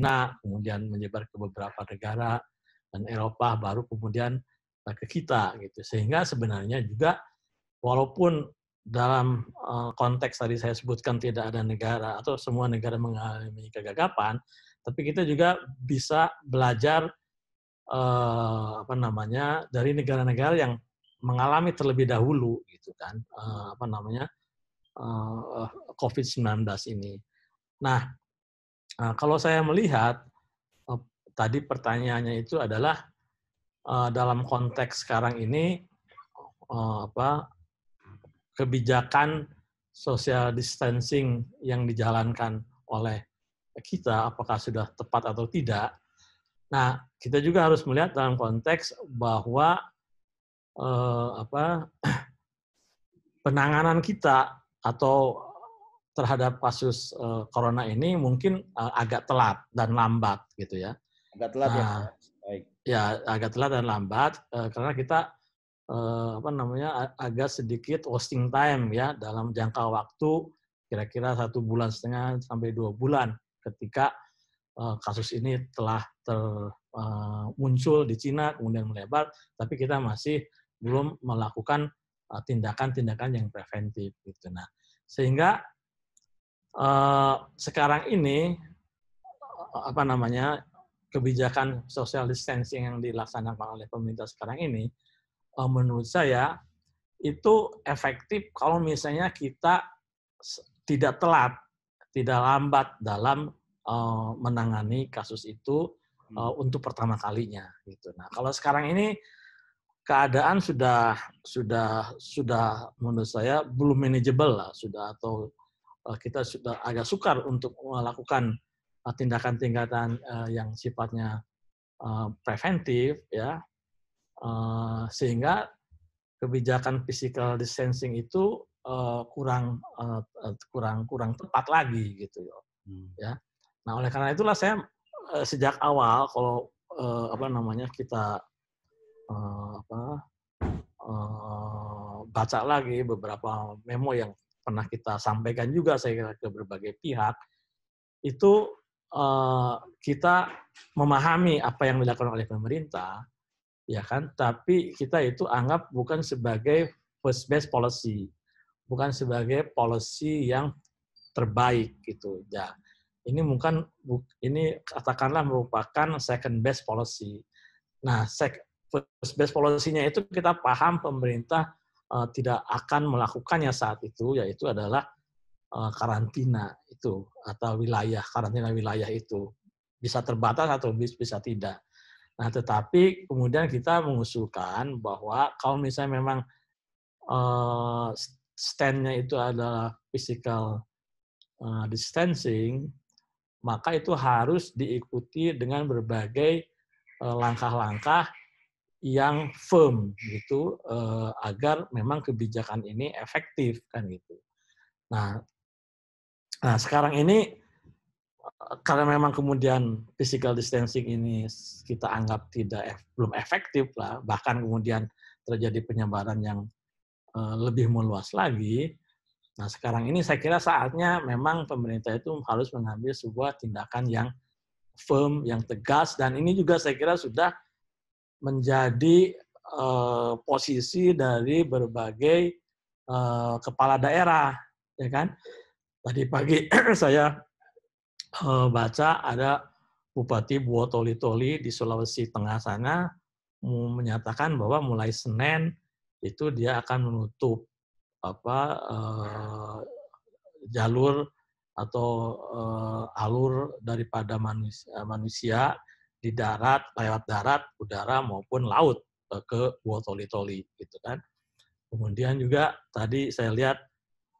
Cina, kemudian menyebar ke beberapa negara dan Eropa baru kemudian eh, ke kita gitu. Sehingga sebenarnya juga walaupun dalam eh, konteks tadi saya sebutkan tidak ada negara atau semua negara mengalami kegagapan, tapi kita juga bisa belajar eh, apa namanya dari negara-negara yang mengalami terlebih dahulu gitu kan eh, apa namanya eh, eh COVID-19 ini. Nah, Nah, kalau saya melihat eh, tadi pertanyaannya itu adalah eh, dalam konteks sekarang ini eh, apa kebijakan social distancing yang dijalankan oleh kita apakah sudah tepat atau tidak. Nah, kita juga harus melihat dalam konteks bahwa eh, apa penanganan kita atau terhadap kasus uh, corona ini mungkin uh, agak telat dan lambat gitu ya. Agak telat ya, nah, ya. Baik. Ya, agak telat dan lambat uh, karena kita uh, apa namanya agak sedikit wasting time ya dalam jangka waktu kira-kira satu bulan setengah sampai dua bulan ketika uh, kasus ini telah ter, uh, muncul di Cina kemudian melebar, tapi kita masih belum melakukan tindakan-tindakan uh, yang preventif gitu. Nah, sehingga Eh, sekarang ini apa namanya kebijakan social distancing yang dilaksanakan oleh pemerintah sekarang ini uh, menurut saya itu efektif kalau misalnya kita tidak telat, tidak lambat dalam uh, menangani kasus itu uh, untuk pertama kalinya gitu. Nah, kalau sekarang ini keadaan sudah sudah sudah menurut saya belum manageable lah, sudah atau Eh, kita sudah eh, agak sukar untuk melakukan eh, tindakan-tindakan yang sifatnya preventif ya sehingga kebijakan physical distancing itu kurang kurang kurang tepat lagi gitu hmm. ya nah oleh karena itulah saya sejak awal kalau apa namanya kita apa baca lagi beberapa memo yang pernah kita sampaikan juga saya kira ke berbagai pihak itu eh, kita memahami apa yang dilakukan oleh pemerintah ya kan tapi kita itu anggap bukan sebagai first best policy bukan sebagai policy yang terbaik gitu ya ini bukan ini katakanlah merupakan second best policy nah sec, first best policy-nya itu kita paham pemerintah uh, tidak akan melakukannya saat itu yaitu adalah uh, karantina itu atau wilayah karantina wilayah itu bisa terbatas atau bisa tidak. Nah, tetapi kemudian kita mengusulkan bahwa kalau misalnya memang uh, stand-nya itu adalah physical uh, distancing, maka itu harus diikuti dengan berbagai langkah-langkah yang firm gitu uh, agar memang kebijakan ini efektif kan gitu. Nah, nah sekarang ini eh, karena memang kemudian physical distancing ini kita anggap tidak belum efektif lah, bahkan kemudian terjadi penyebaran yang eh, lebih meluas lagi. Nah sekarang ini saya kira saatnya memang pemerintah itu harus mengambil sebuah tindakan yang firm, yang tegas, dan ini juga saya kira sudah menjadi uh, posisi dari berbagai uh, kepala daerah, ya kan? Tadi pagi saya uh, baca ada Bupati Buatoli, toli di Sulawesi Tengah sana menyatakan bahwa mulai Senin itu dia akan menutup apa uh, jalur atau uh, alur daripada manusia, manusia di darat, lewat darat, udara maupun laut e, ke wotoli Toli-Toli gitu kan. Kemudian juga tadi saya lihat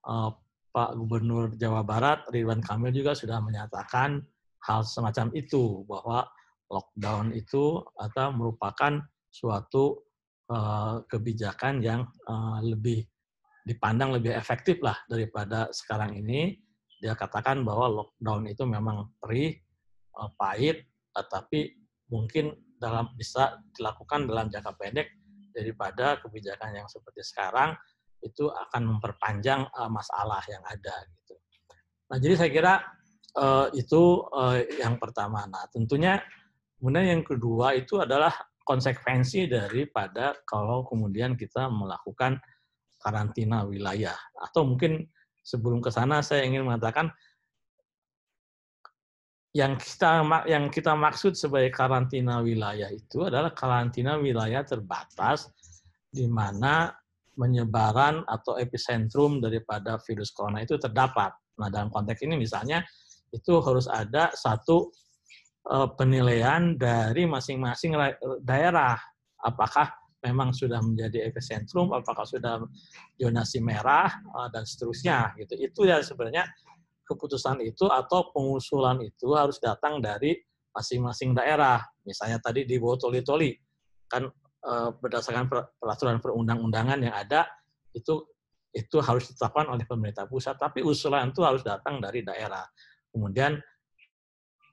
uh, Pak Gubernur Jawa Barat Ridwan Kamil juga sudah menyatakan hal semacam itu bahwa lockdown itu atau merupakan suatu uh, kebijakan yang uh, lebih dipandang lebih efektif lah daripada sekarang ini dia katakan bahwa lockdown itu memang perih, uh, pahit, tetapi mungkin dalam bisa dilakukan dalam jangka pendek daripada kebijakan yang seperti sekarang itu akan memperpanjang eh, masalah yang ada gitu. Nah, jadi saya kira uh, itu uh, yang pertama. Nah, tentunya kemudian yang kedua itu adalah konsekuensi daripada kalau kemudian kita melakukan karantina wilayah atau mungkin sebelum ke sana saya ingin mengatakan yang kita yang kita maksud sebagai karantina wilayah itu adalah karantina wilayah terbatas di mana penyebaran atau epicentrum daripada virus corona itu terdapat. Nah, dalam konteks ini misalnya itu harus ada satu eh, penilaian dari masing-masing daerah apakah memang sudah menjadi epicentrum, apakah sudah zonasi merah eh, dan seterusnya gitu. Itu yang sebenarnya keputusan itu atau pengusulan itu harus datang dari masing-masing daerah. Misalnya tadi di Botoli-Toli, kan eh, berdasarkan peraturan perundang-undangan yang ada, itu itu harus ditetapkan oleh pemerintah pusat, tapi usulan itu harus datang dari daerah. Kemudian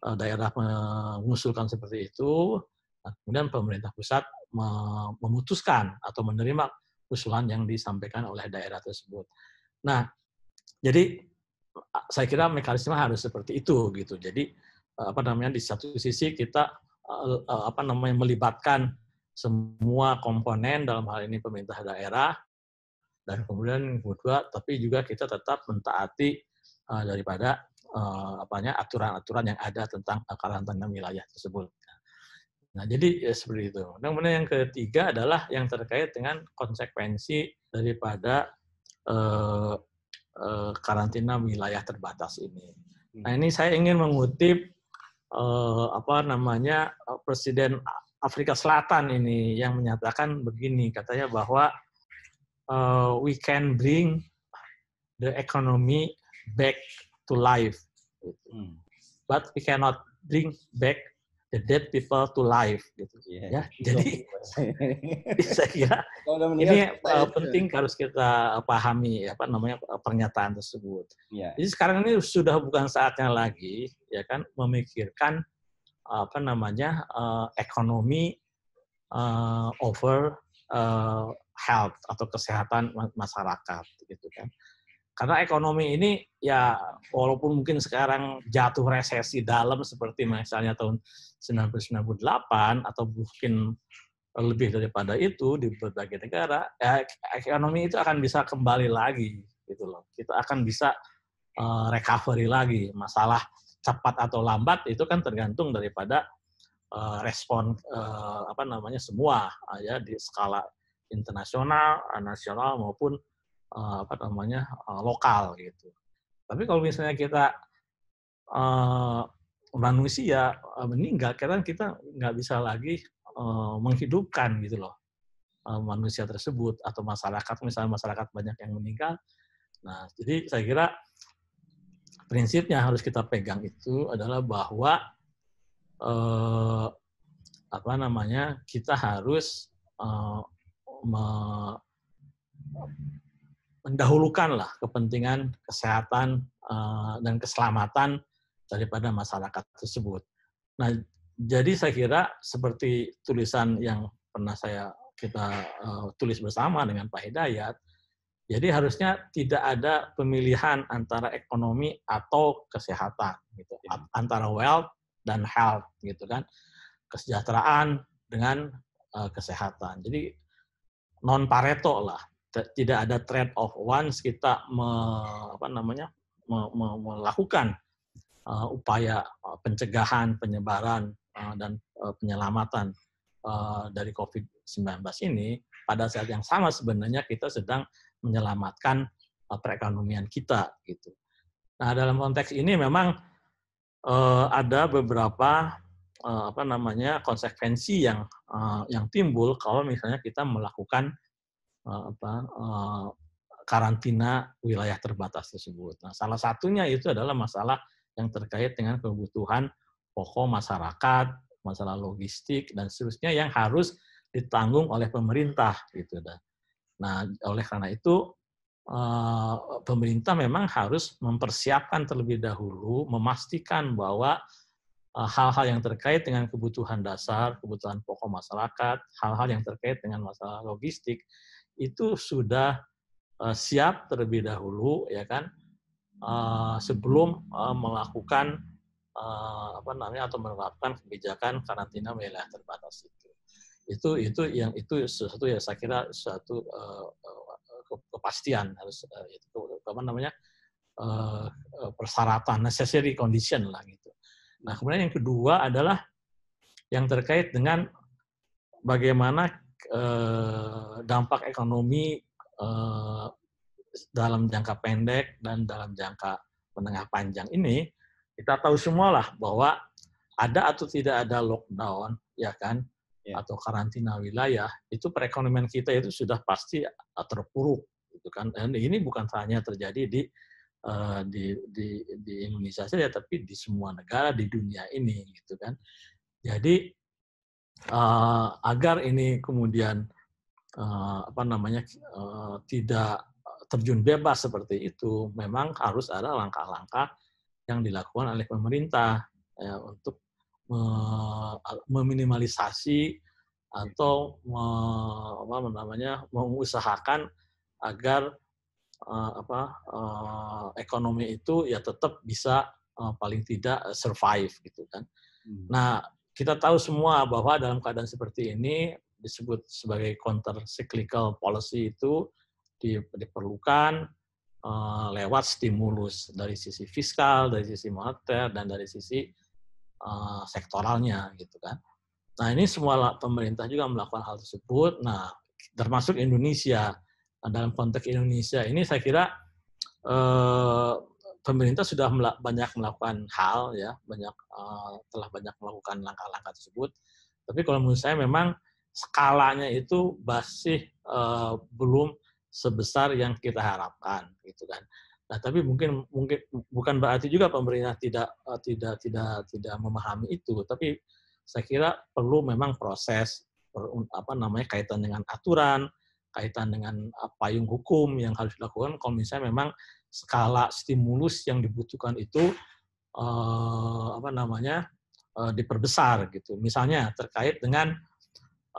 eh, daerah mengusulkan seperti itu, nah, kemudian pemerintah pusat memutuskan atau menerima usulan yang disampaikan oleh daerah tersebut. Nah, jadi saya kira mekanisme harus seperti itu gitu. Jadi apa namanya di satu sisi kita eh, eh, apa namanya melibatkan semua komponen dalam hal ini pemerintah daerah dan kemudian kedua tapi juga kita tetap mentaati eh, daripada apanya aturan-aturan yang ada tentang karantina wilayah tersebut. Nah, jadi ya, seperti itu. Nah, kemudian yang ketiga adalah yang terkait dengan konsekuensi daripada Eh, karantina wilayah terbatas ini. Hmm. Nah ini saya ingin mengutip eh, apa namanya eh, Presiden Afrika Selatan ini yang menyatakan begini katanya bahwa we can bring the economy back to life, hmm. but we cannot bring back the dead people to life gitu yeah, ya iya. jadi iya, iya, ya. Eh, saya ini uh, penting harus kita pahami ya, apa namanya pernyataan tersebut yeah. jadi sekarang ini sudah bukan saatnya lagi ya kan memikirkan apa namanya uh, ekonomi uh, over uh, health atau kesehatan masyarakat gitu kan karena ekonomi ini ya walaupun mungkin sekarang jatuh resesi dalam seperti misalnya tahun 1998 atau mungkin lebih daripada itu di berbagai negara, ya, ekonomi itu akan bisa kembali lagi gitu loh. Kita akan bisa uh, recovery lagi. Masalah cepat atau lambat itu kan tergantung daripada uh, respon uh, apa namanya semua uh, ya di skala internasional, nasional maupun Eh, apa namanya eh, lokal gitu. Tapi kalau misalnya kita eh, manusia meninggal, karena kita nggak bisa lagi menghidupkan gitu loh manusia tersebut atau masyarakat misalnya masyarakat banyak yang meninggal. Nah, jadi saya kira prinsipnya harus kita pegang itu adalah bahwa eh, apa namanya kita harus eh, me, mendahulukanlah kepentingan kesehatan eh, dan keselamatan daripada masyarakat tersebut. Nah, jadi saya kira seperti tulisan yang pernah saya kita uh, tulis bersama dengan Pak Hidayat, jadi harusnya tidak ada pemilihan antara ekonomi atau kesehatan, gitu, iya. antara wealth dan health, gitu kan, kesejahteraan dengan uh, kesehatan. Jadi non Pareto lah tidak ada trade off once kita me, apa namanya me, me, melakukan uh, upaya eh, pencegahan penyebaran uh, dan uh, penyelamatan uh, dari COVID-19 ini pada saat yang sama sebenarnya kita sedang menyelamatkan uh, perekonomian kita gitu. Nah dalam konteks ini memang uh, ada beberapa apa namanya konsekuensi yang yang timbul kalau misalnya kita melakukan Eh, apa eh, karantina wilayah terbatas tersebut. Nah, salah satunya itu adalah masalah yang terkait dengan kebutuhan pokok masyarakat, masalah logistik dan seterusnya yang harus ditanggung oleh pemerintah gitu Nah, oleh karena itu eh, pemerintah memang harus mempersiapkan terlebih dahulu, memastikan bahwa hal-hal yang terkait dengan kebutuhan dasar, kebutuhan pokok masyarakat, hal-hal yang terkait dengan masalah logistik itu sudah uh, siap terlebih dahulu ya kan uh, sebelum uh, melakukan uh, apa namanya atau menerapkan kebijakan karantina wilayah terbatas itu itu itu yang itu sesuatu ya saya kira suatu uh, kepastian harus uh, itu apa namanya uh, persyaratan necessary condition lah gitu nah kemudian yang kedua adalah yang terkait dengan bagaimana eh, dampak ekonomi eh, dalam jangka pendek dan dalam jangka menengah panjang ini kita tahu semualah bahwa ada atau tidak ada lockdown ya kan ya. atau karantina wilayah itu perekonomian kita itu sudah pasti eh, terpuruk gitu kan dan ini bukan hanya terjadi di eh, di, di di Indonesia saja tapi di semua negara di dunia ini gitu kan jadi uh, agar ini kemudian uh, apa namanya uh, tidak terjun bebas seperti itu, memang harus ada langkah-langkah yang dilakukan oleh pemerintah ya, untuk me meminimalisasi atau me apa namanya mengusahakan agar uh, apa uh, ekonomi itu ya tetap bisa uh, paling tidak survive gitu kan. Hmm. Nah kita tahu semua bahwa dalam keadaan seperti ini disebut sebagai counter cyclical policy itu diperlukan eh, lewat stimulus dari sisi fiskal, dari sisi moneter dan dari sisi eh, sektoralnya gitu kan. Nah, ini semua pemerintah juga melakukan hal tersebut. Nah, termasuk Indonesia. Nah, dalam konteks Indonesia ini saya kira eh, pemerintah sudah mel banyak melakukan hal ya, banyak uh, telah banyak melakukan langkah-langkah tersebut. Tapi kalau menurut saya memang skalanya itu masih uh, belum sebesar yang kita harapkan gitu kan. Nah, tapi mungkin mungkin bukan berarti juga pemerintah tidak uh, tidak tidak tidak memahami itu, tapi saya kira perlu memang proses per, apa namanya kaitan dengan aturan, kaitan dengan payung hukum yang harus dilakukan kalau misalnya memang skala stimulus yang dibutuhkan itu uh, apa namanya uh, diperbesar gitu. Misalnya terkait dengan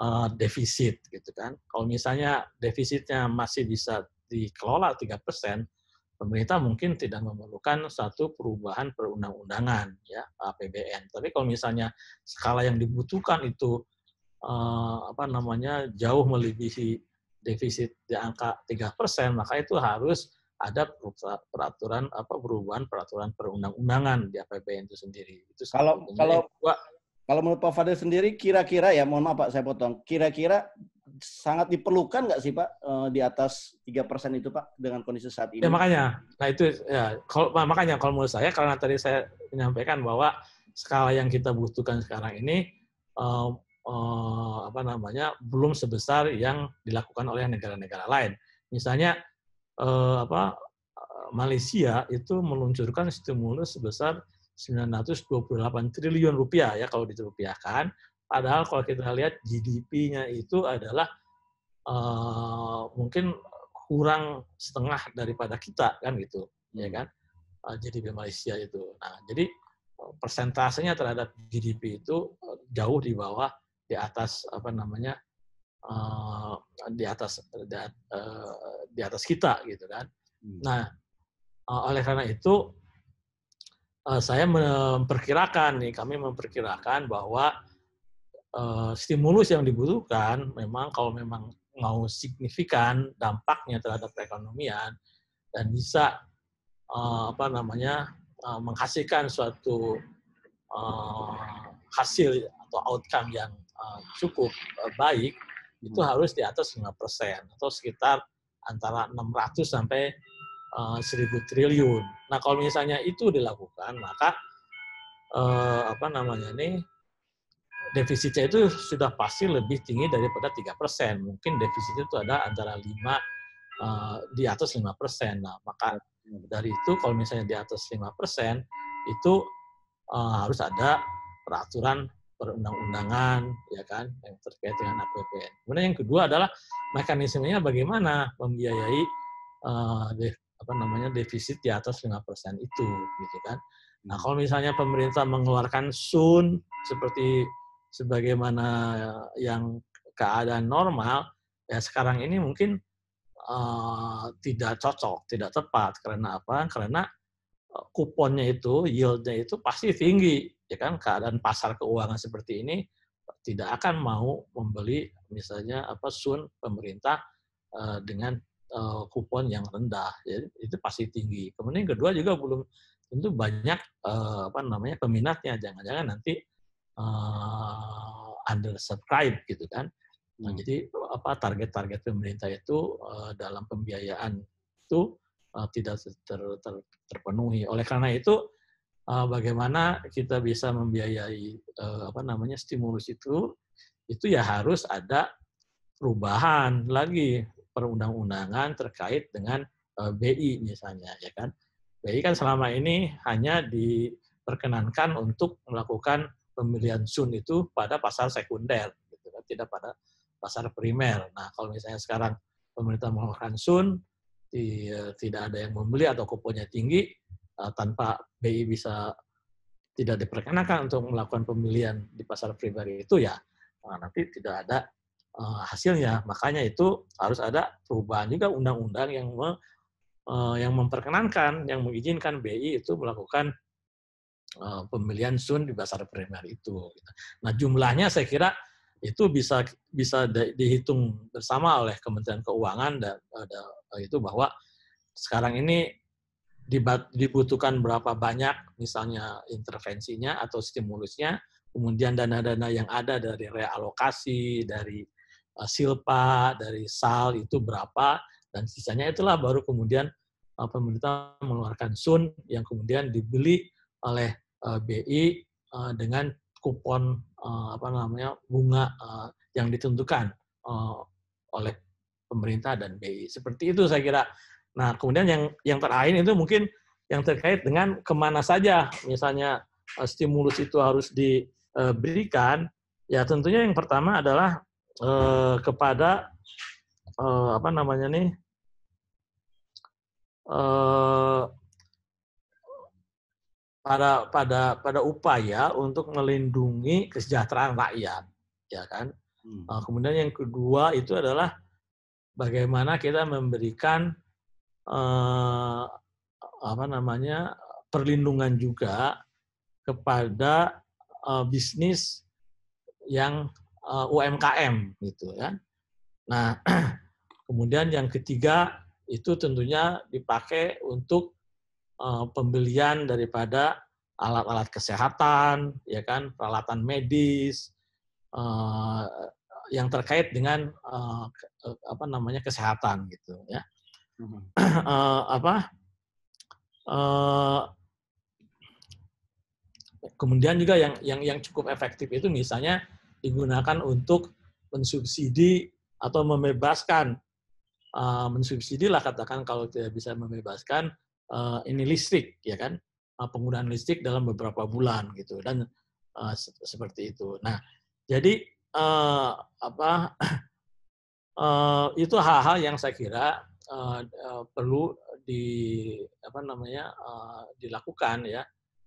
uh, defisit gitu kan. Kalau misalnya defisitnya masih bisa dikelola tiga persen, pemerintah mungkin tidak memerlukan satu perubahan perundang-undangan ya APBN. Tapi kalau misalnya skala yang dibutuhkan itu uh, apa namanya jauh melebihi defisit di angka persen maka itu harus ada peraturan apa perubahan peraturan perundang-undangan di APBN itu sendiri. Itu kalau kalau gua, kalau menurut Pak Fadil sendiri kira-kira ya mohon maaf Pak saya potong. Kira-kira sangat diperlukan nggak sih Pak eh, di atas tiga persen itu Pak dengan kondisi saat ini? Ya makanya. Nah itu ya kalau makanya kalau menurut saya karena tadi saya menyampaikan bahwa skala yang kita butuhkan sekarang ini um, uh, apa namanya belum sebesar yang dilakukan oleh negara-negara lain. Misalnya eh, apa eh, Malaysia itu meluncurkan stimulus sebesar 928 triliun rupiah ya kalau diterupiahkan. Padahal kalau kita lihat GDP-nya itu adalah eh, mungkin kurang setengah daripada kita kan gitu, ya hmm. kan? jadi eh, GDP Malaysia itu. Nah, jadi eh, persentasenya terhadap GDP itu jauh di bawah di atas apa namanya Eh, di atas eh, di atas kita gitu kan. Hmm. Nah, eh, oleh karena itu saya memperkirakan nih kami memperkirakan bahwa stimulus yang dibutuhkan memang kalau memang mau signifikan dampaknya terhadap perekonomian dan bisa apa namanya menghasilkan suatu hasil atau outcome yang cukup baik itu hmm. harus di atas 5% atau sekitar antara 600 sampai uh, eh, 1000 triliun. Nah, kalau misalnya itu dilakukan, maka uh, apa namanya ini defisitnya itu sudah pasti lebih tinggi daripada 3%. Mungkin defisitnya itu ada antara 5 uh, eh, di atas 5%. Nah, maka ya, dari itu kalau misalnya di atas 5% itu uh, harus ada peraturan perundang-undangan ya kan yang terkait dengan APBN. Kemudian yang kedua adalah mekanismenya bagaimana membiayai uh, de, apa namanya defisit di atas persen itu gitu kan. Nah, kalau misalnya pemerintah mengeluarkan sun seperti sebagaimana yang keadaan normal ya sekarang ini mungkin uh, tidak cocok, tidak tepat karena apa? Karena kuponnya itu, yieldnya itu pasti tinggi, ya kan? Keadaan pasar keuangan seperti ini tidak akan mau membeli misalnya apa sun pemerintah eh, dengan eh, kupon yang rendah, jadi ya, itu pasti tinggi. Kemudian yang kedua juga belum tentu banyak eh, apa namanya peminatnya, jangan-jangan nanti uh, subscribe gitu kan. Nah, hmm. jadi apa target-target pemerintah itu dalam pembiayaan itu uh, tidak ter, ter, terpenuhi. Oleh karena itu, uh, bagaimana kita bisa membiayai uh, apa namanya stimulus itu? Itu ya harus ada perubahan lagi perundang-undangan terkait dengan uh, BI misalnya, ya kan? BI kan selama ini hanya diperkenankan untuk melakukan pembelian sun itu pada pasar sekunder, gitu kan? tidak pada pasar primer. Nah, kalau misalnya sekarang pemerintah mau sun, Iya, tidak ada yang membeli atau kuponnya tinggi eh, tanpa BI bisa tidak diperkenankan untuk melakukan pembelian di pasar pribadi itu ya nah nanti tidak ada eh, hasilnya makanya itu harus ada perubahan juga undang-undang yang me, eh, yang memperkenankan yang mengizinkan BI itu melakukan pembelian sun di pasar primer itu. Nah jumlahnya saya kira itu bisa bisa dihitung bersama oleh Kementerian Keuangan dan ada eh, itu bahwa sekarang ini dibutuhkan berapa banyak misalnya intervensinya atau stimulusnya kemudian dana-dana yang ada dari realokasi dari eh, silpa dari sal itu berapa dan sisanya itulah baru kemudian eh, pemerintah mengeluarkan sun yang kemudian dibeli oleh BI dengan kupon uh, apa namanya bunga uh, yang ditentukan uh, oleh pemerintah dan BI. Seperti itu saya kira. Nah, kemudian yang yang terakhir itu mungkin yang terkait dengan kemana saja, misalnya uh, stimulus itu harus diberikan. Ya tentunya yang pertama adalah uh, kepada uh, apa namanya nih pada pada pada upaya untuk melindungi kesejahteraan rakyat, ya kan. Hmm. Eh, kemudian yang kedua itu adalah bagaimana kita memberikan eh, apa namanya perlindungan juga kepada eh, bisnis yang eh, UMKM gitu kan. Nah, kemudian yang ketiga itu tentunya dipakai untuk Eh, pembelian daripada alat-alat kesehatan, ya kan, peralatan medis eh, yang terkait dengan eh, apa namanya kesehatan gitu ya. Hmm. apa kemudian juga yang yang yang cukup efektif itu misalnya digunakan untuk mensubsidi atau membebaskan uh, mensubsidi lah katakan kalau tidak bisa membebaskan uh, ini listrik ya kan uh, penggunaan listrik dalam beberapa bulan gitu dan uh, se seperti itu. Nah jadi uh, apa uh, itu hal-hal yang saya kira uh, uh, perlu di apa namanya uh, dilakukan ya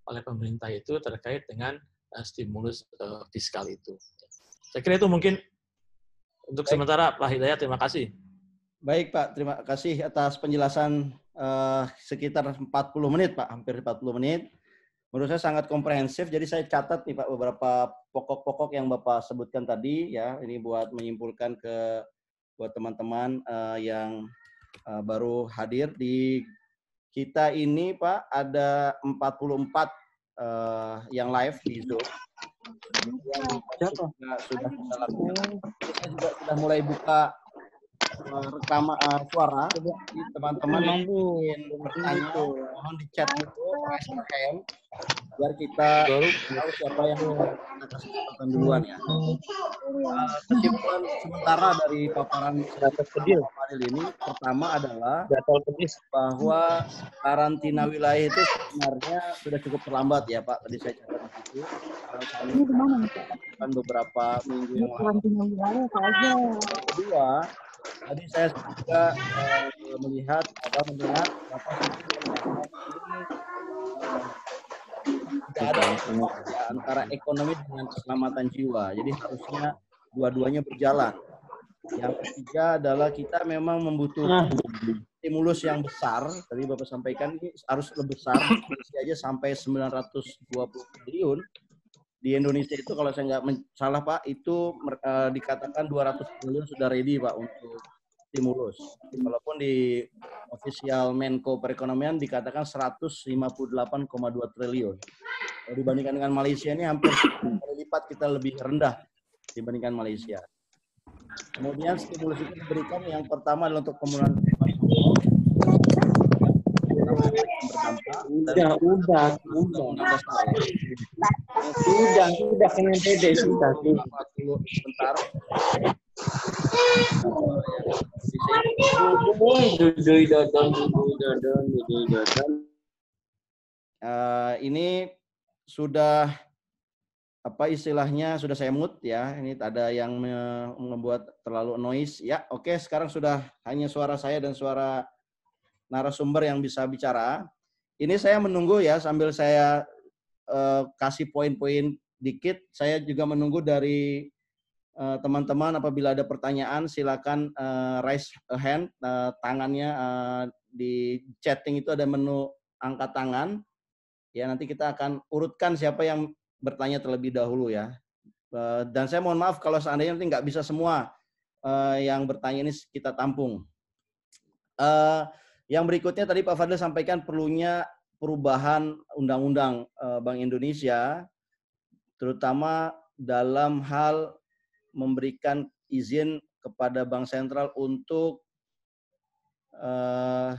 oleh pemerintah itu terkait dengan uh, stimulus uh, fiskal itu. Saya kira itu mungkin untuk Baik. sementara Pak Hidayat terima kasih. Baik Pak, terima kasih atas penjelasan uh, sekitar 40 menit Pak, hampir 40 menit. Menurut saya sangat komprehensif, jadi saya catat nih Pak beberapa pokok-pokok yang Bapak sebutkan tadi ya. Ini buat menyimpulkan ke buat teman-teman uh, yang uh, baru hadir di kita ini Pak ada 44 uh, yang live di Zoom yang sudah, sudah sudah, sudah mulai buka pertama eh, rekaman uh, suara teman-teman nungguin bertanya itu mohon di chat itu SKM biar kita tahu siapa yang kita kasih kesempatan duluan ya uh, kesimpulan sementara dari paparan data Fadil ini pertama adalah data bahwa karantina wilayah itu sebenarnya sudah cukup terlambat ya Pak tadi saya catat itu ini kan beberapa minggu yang lalu karantina wilayah saja kedua Tadi saya juga eh, melihat ada mendengar apa eh, tidak ada ya, antara ekonomi dengan keselamatan jiwa. Jadi harusnya dua-duanya berjalan. Yang ketiga adalah kita memang membutuhkan stimulus yang besar. Tadi Bapak sampaikan ini harus lebih besar, aja sampai 920 triliun di Indonesia itu kalau saya nggak salah Pak itu uh, dikatakan 200 triliun sudah ready Pak untuk stimulus. Walaupun di official Menko Perekonomian dikatakan 158,2 triliun. Kalau dibandingkan dengan Malaysia ini hampir lipat kita lebih rendah dibandingkan Malaysia. Kemudian stimulus itu diberikan yang pertama adalah untuk pemulihan udah, udah, udah, udah. udah. Sudah, sudah pede sudah. Eh, ini sudah apa istilahnya sudah saya mute ya. Ini ada yang membuat terlalu noise. Ya, oke sekarang sudah hanya suara saya dan suara narasumber yang bisa bicara. Ini saya menunggu ya sambil saya uh, kasih poin-poin dikit. Saya juga menunggu dari teman eh, teman-teman apabila ada pertanyaan silakan uh, raise a hand uh, tangannya uh, di chatting itu ada menu angkat tangan. Ya nanti kita akan urutkan siapa yang bertanya terlebih dahulu ya. Uh, dan saya mohon maaf kalau seandainya nanti nggak bisa semua uh, yang bertanya ini kita tampung. Uh, yang berikutnya tadi Pak Fadil sampaikan perlunya perubahan undang-undang eh, Bank Indonesia, terutama dalam hal memberikan izin kepada Bank Sentral untuk uh,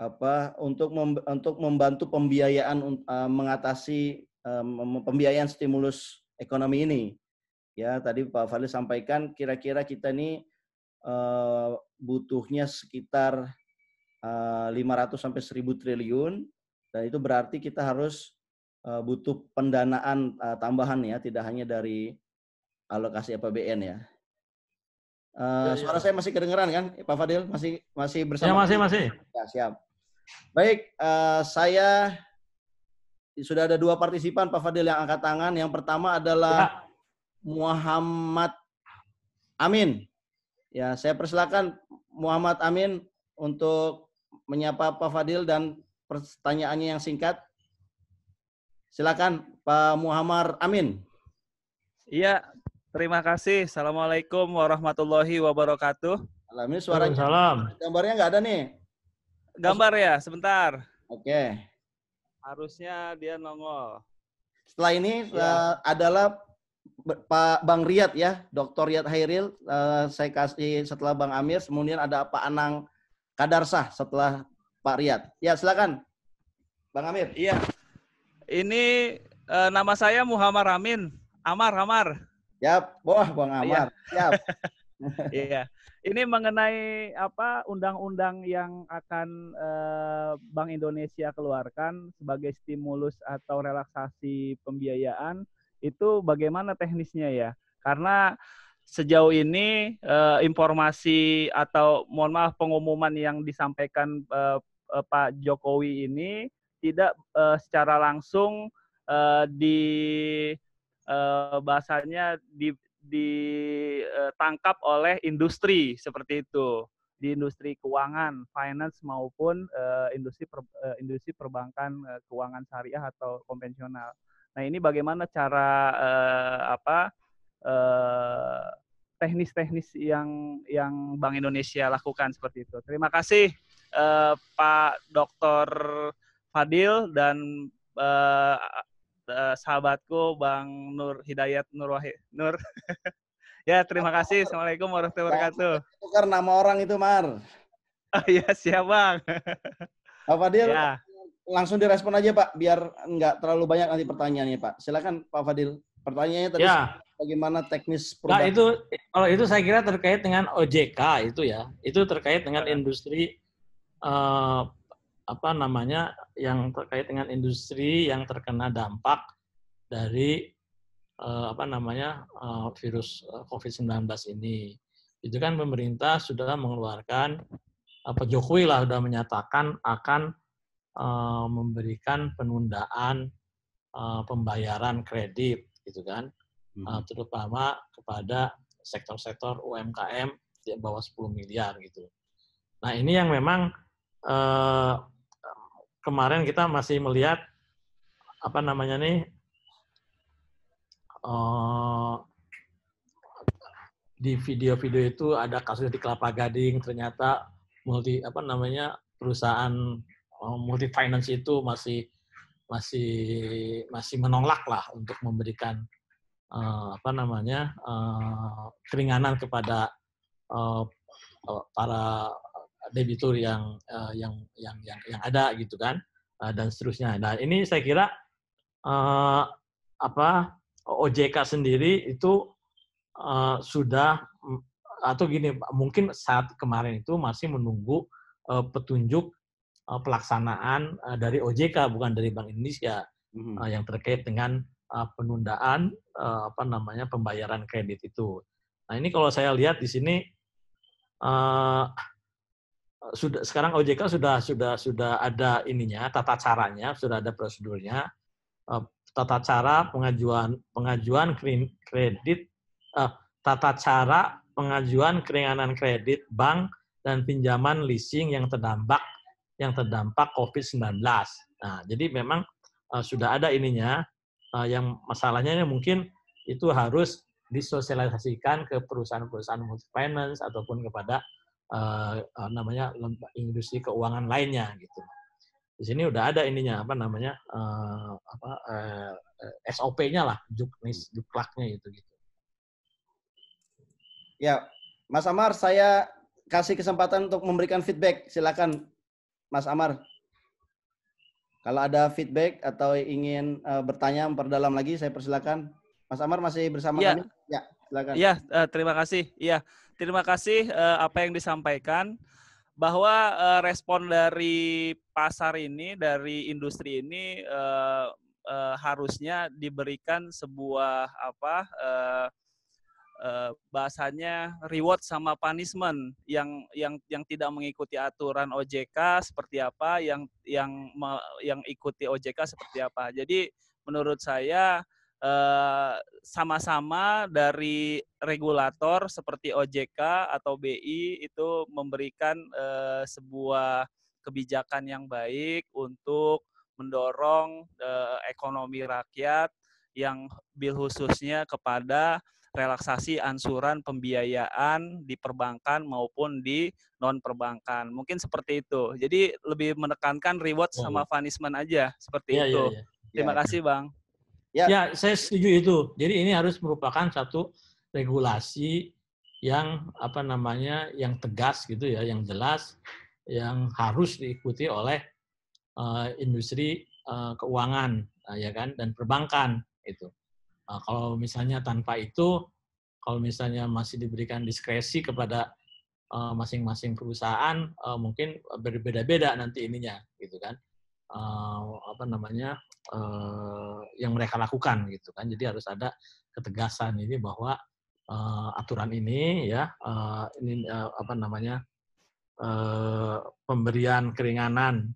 apa untuk mem, untuk membantu pembiayaan uh, mengatasi um, pembiayaan stimulus ekonomi ini. Ya, tadi Pak Fadli sampaikan kira-kira kita ini uh, butuhnya sekitar 500 eh, sampai 1000 triliun dan itu berarti kita harus eh, butuh pendanaan eh, tambahan ya, tidak hanya dari alokasi APBN ya. Uh, ya, suara saya masih kedengeran kan, Pak Fadil? Masih masih bersama? Ya, masih, masih. Ya, siap. Baik, uh, saya sudah ada dua partisipan Pak Fadil yang angkat tangan. Yang pertama adalah ya. Muhammad Amin. Ya, saya persilakan Muhammad Amin untuk menyapa Pak Fadil dan pertanyaannya yang singkat. Silakan Pak Muhammad Amin. Iya, terima kasih. Assalamualaikum warahmatullahi wabarakatuh. Alhamdulillah suara Salam. Gambarnya nggak ada nih. Gambar ya, sebentar. Oke. Okay. Harusnya dia nongol. Setelah ini ya. uh, adalah Pak Bang Riyad ya, Dr. Riyad Hairil. Uh, saya kasih setelah Bang Amir, kemudian ada Pak Anang Kadarsah setelah Pak Riyad. Ya, silakan. Bang Amir. Iya. Ini e, nama saya Muhammad Amin. Amar, Amar. Yap. Wah, Bang iya. Amar. Iya. iya. Ini mengenai apa undang-undang yang akan e, Bank Indonesia keluarkan sebagai stimulus atau relaksasi pembiayaan itu bagaimana teknisnya ya? Karena sejauh ini uh, informasi atau mohon maaf pengumuman yang disampaikan uh, uh, Pak Jokowi ini tidak uh, secara langsung uh, di uh, bahasanya di ditangkap oleh industri seperti itu di industri keuangan, finance maupun uh, industri per, uh, industri perbankan uh, keuangan syariah atau konvensional. Nah, ini bagaimana cara uh, apa Eh, teknis-teknis uh, yang yang Bank Indonesia lakukan seperti itu. Terima kasih eh, Pak Dr. Fadil dan eh, sahabatku Bang Nur Hidayat Nur Wahid Nur. ya, terima kasih. Assalamualaikum warahmatullahi wabarakatuh. Tukar nama orang itu, Mar. Oh iya, siap, Bang. Pak Fadil, ya. langsung direspon aja, Pak, biar nggak terlalu banyak nanti pertanyaannya, Pak. Silakan Pak Fadil. Pertanyaannya tadi ya bagaimana teknis nah, produk. Nah, itu kalau itu saya kira terkait dengan OJK itu ya. Itu terkait dengan ya. industri uh, apa namanya yang terkait dengan industri yang terkena dampak dari uh, apa namanya uh, virus COVID-19 ini. Itu kan pemerintah sudah mengeluarkan apa Jokowi lah sudah menyatakan akan uh, memberikan penundaan uh, pembayaran kredit gitu kan uh, terutama kepada sektor-sektor UMKM di bawah 10 miliar gitu. Nah ini yang memang eh, kemarin kita masih melihat apa namanya nih eh, di video-video itu ada kasus di Kelapa Gading ternyata multi apa namanya perusahaan eh, multi finance itu masih masih masih menolak lah untuk memberikan uh, apa namanya uh, keringanan kepada uh, para debitur yang uh, yang yang yang yang ada gitu kan uh, dan seterusnya. Nah ini saya kira uh, apa OJK sendiri itu uh, sudah mm, atau gini mungkin saat kemarin itu masih menunggu uh, petunjuk uh, pelaksanaan uh, dari OJK bukan dari Bank Indonesia mm -hmm. uh, yang terkait dengan uh, penundaan uh, apa namanya pembayaran kredit itu. Nah ini kalau saya lihat di sini uh, sudah sekarang OJK sudah sudah sudah ada ininya tata caranya sudah ada prosedurnya uh, tata cara pengajuan pengajuan kredit uh, tata cara pengajuan keringanan kredit bank dan pinjaman leasing yang terdampak yang terdampak COVID-19. Nah, jadi memang uh, sudah ada ininya uh, yang masalahnya mungkin itu harus disosialisasikan ke perusahaan-perusahaan multi finance ataupun kepada uh, uh, namanya industri keuangan lainnya gitu. Di sini udah ada ininya apa namanya uh, apa uh, SOP-nya lah, juknis juklaknya gitu gitu. Ya, Mas Amar, saya kasih kesempatan untuk memberikan feedback. Silakan, Mas Amar. Kalau ada feedback atau ingin uh, bertanya memperdalam lagi, saya persilakan. Mas Amar masih bersama ya. kami? Ya, silakan. Iya, uh, terima kasih. Iya, terima kasih uh, apa yang disampaikan bahwa uh, respon dari pasar ini, dari industri ini uh, uh, harusnya diberikan sebuah apa? Uh, Eh, bahasanya reward sama punishment yang yang yang tidak mengikuti aturan OJK seperti apa yang yang yang ikuti OJK seperti apa jadi menurut saya eh, sama-sama dari regulator seperti OJK atau BI itu memberikan eh, sebuah kebijakan yang baik untuk mendorong ekonomi rakyat yang bil khususnya kepada relaksasi ansuran pembiayaan di perbankan maupun di non perbankan. Mungkin seperti itu. Jadi lebih menekankan reward oh. sama punishment aja seperti ya, itu. Ya, ya. Terima ya. kasih, Bang. Ya. ya, saya setuju itu. Jadi ini harus merupakan satu regulasi yang apa namanya yang tegas gitu ya, yang jelas, yang harus diikuti oleh uh, industri uh, keuangan uh, ya kan dan perbankan itu. Nah, kalau misalnya tanpa itu, kalau misalnya masih diberikan diskresi kepada eh, masing-masing uh, perusahaan, uh, mungkin berbeda-beda nanti ininya, gitu kan? Uh, apa namanya uh, yang mereka lakukan, gitu kan? Jadi harus ada ketegasan ini bahwa uh, aturan ini, ya, uh, ini uh, apa namanya uh, pemberian keringanan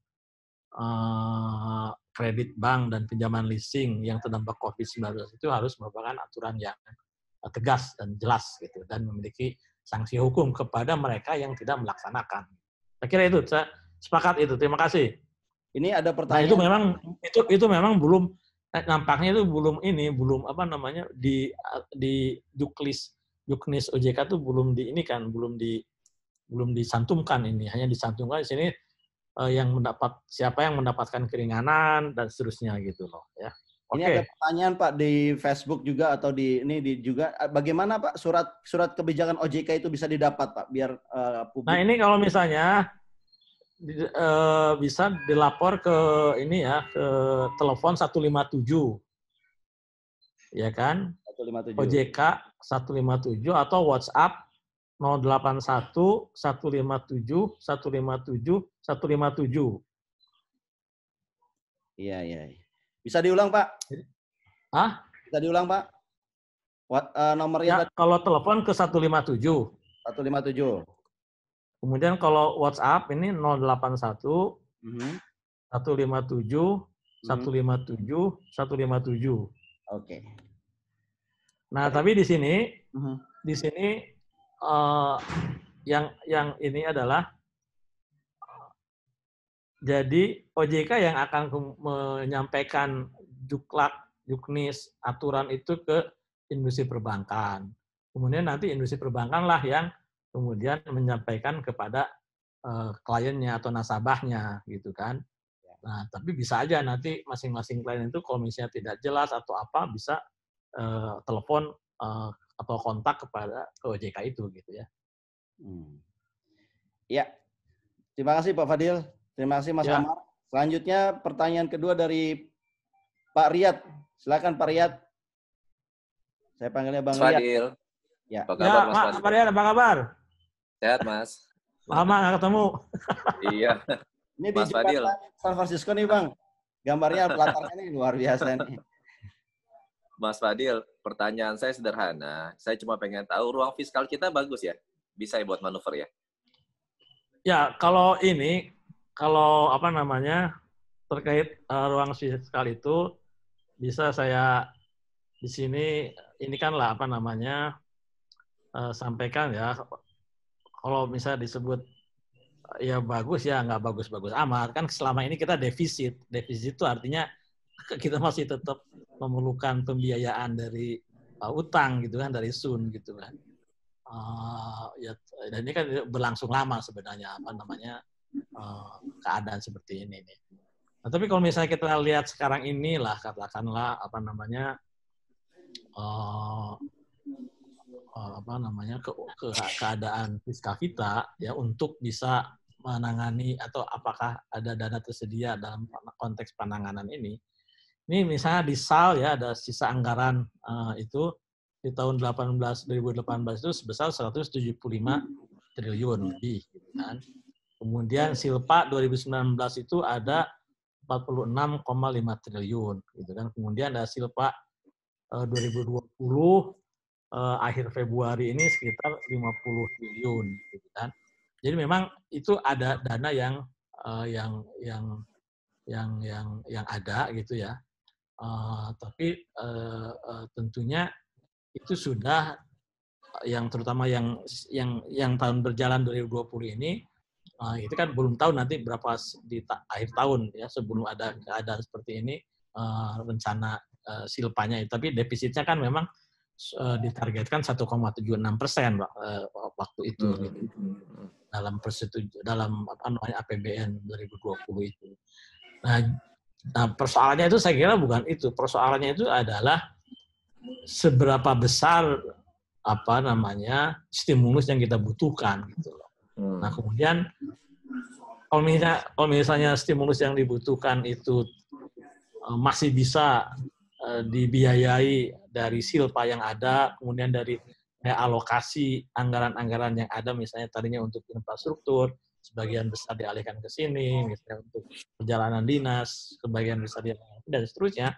uh, kredit bank dan pinjaman leasing yang terdampak COVID-19 itu harus merupakan aturan yang eh, tegas dan jelas gitu dan memiliki sanksi hukum kepada mereka yang tidak melaksanakan. Saya kira itu saya sepakat itu. Terima kasih. Ini ada nah, pertanyaan. Nah, itu memang itu itu memang belum eh, nampaknya itu belum ini belum apa namanya di eh, di duklis duknis OJK itu belum di ini kan belum di belum disantumkan ini hanya disantumkan di sini uh, yang mendapat siapa yang mendapatkan keringanan dan seterusnya gitu loh ya. Ini ada pertanyaan Pak di Facebook juga atau di ini di juga eh, bagaimana Pak surat surat kebijakan OJK itu bisa didapat Pak biar uh, publik. Nah, ini kalau misalnya di, uh, bisa dilapor ke ini ya ke telepon 157. Ya kan? 157. OJK 157 atau WhatsApp 081 157 157 157. Iya, iya, iya. Bisa diulang, Pak? Hah? Bisa diulang, Pak? What, uh, eh, nomornya ya, tadi... kalau telepon ke 157. 157. Kemudian kalau WhatsApp ini 081 mm -hmm. 157 157 157. Oke. Okay. Nah, okay. tapi di sini mm -hmm. di sini uh, yang yang ini adalah jadi OJK yang akan menyampaikan juklak, juknis, aturan itu ke industri perbankan. Kemudian nanti industri perbankan lah yang kemudian menyampaikan kepada eh, kliennya atau nasabahnya gitu kan. Nah, tapi bisa aja nanti masing-masing klien itu komisinya tidak jelas atau apa bisa uh, telepon uh, atau kontak kepada ke OJK itu gitu ya. Hmm. Ya, terima kasih Pak Fadil. Terima kasih Mas ya. Amar. Selanjutnya pertanyaan kedua dari Pak Riyad. Silakan Pak Riyad. Saya panggilnya Bang Riyad. Fadil. Ya. Apa kabar, ya, Mas Fadil? Pak Riyad, apa kabar? Sehat, Mas. Lama nggak ketemu. iya. Ini Mas di Fadil. San Francisco nih, Bang. Gambarnya latarnya ini luar biasa nih. Mas Fadil, pertanyaan saya sederhana. Saya cuma pengen tahu ruang fiskal kita bagus ya? Bisa ya buat manuver ya? Ya, kalau ini kalau apa namanya terkait uh, ruang fiskal itu bisa saya di sini ini kan lah apa namanya uh, sampaikan ya kalau bisa disebut ya bagus ya nggak bagus-bagus amat kan selama ini kita defisit defisit itu artinya kita masih tetap memerlukan pembiayaan dari uh, utang gitu kan dari sun gitu kan uh, ya dan ini kan berlangsung lama sebenarnya apa namanya Oh, keadaan seperti ini nih. Nah, tapi kalau misalnya kita lihat sekarang inilah katakanlah apa namanya uh, uh, apa namanya ke, ke keadaan kita ya untuk bisa menangani atau apakah ada dana tersedia dalam konteks penanganan ini. Ini misalnya di SAL ya ada sisa anggaran uh, itu di tahun 18 2018 itu sebesar 175 triliun lebih gitu kan. Kemudian iya. silpa 2019 itu ada 46,5 triliun gitu kan. Kemudian ada silpa 2020 eh, eh, akhir Februari ini sekitar 50 triliun gitu kan. Jadi memang itu ada dana yang eh, yang yang yang yang yang ada gitu ya. tapi tentunya itu sudah yang terutama yang yang yang tahun berjalan 2020 ini uh, itu kan belum tahu nanti berapa di ta akhir tahun ya sebelum ada keadaan seperti ini uh, rencana uh, silpanya tapi defisitnya kan memang uh, ditargetkan 1,76 persen uh, waktu itu hmm. gitu, dalam persetuju dalam apa namanya APBN 2020 itu. Nah, nah persoalannya itu saya kira bukan itu persoalannya itu adalah seberapa besar apa namanya stimulus yang kita butuhkan gitu loh Hmm. Nah kemudian kalau misalnya, kalau misalnya stimulus yang dibutuhkan itu uh, masih bisa uh, dibiayai dari silpa yang ada, kemudian dari eh, alokasi anggaran-anggaran yang ada, misalnya tadinya untuk infrastruktur, sebagian besar dialihkan ke sini, misalnya untuk perjalanan dinas, sebagian besar dialihkan dan seterusnya.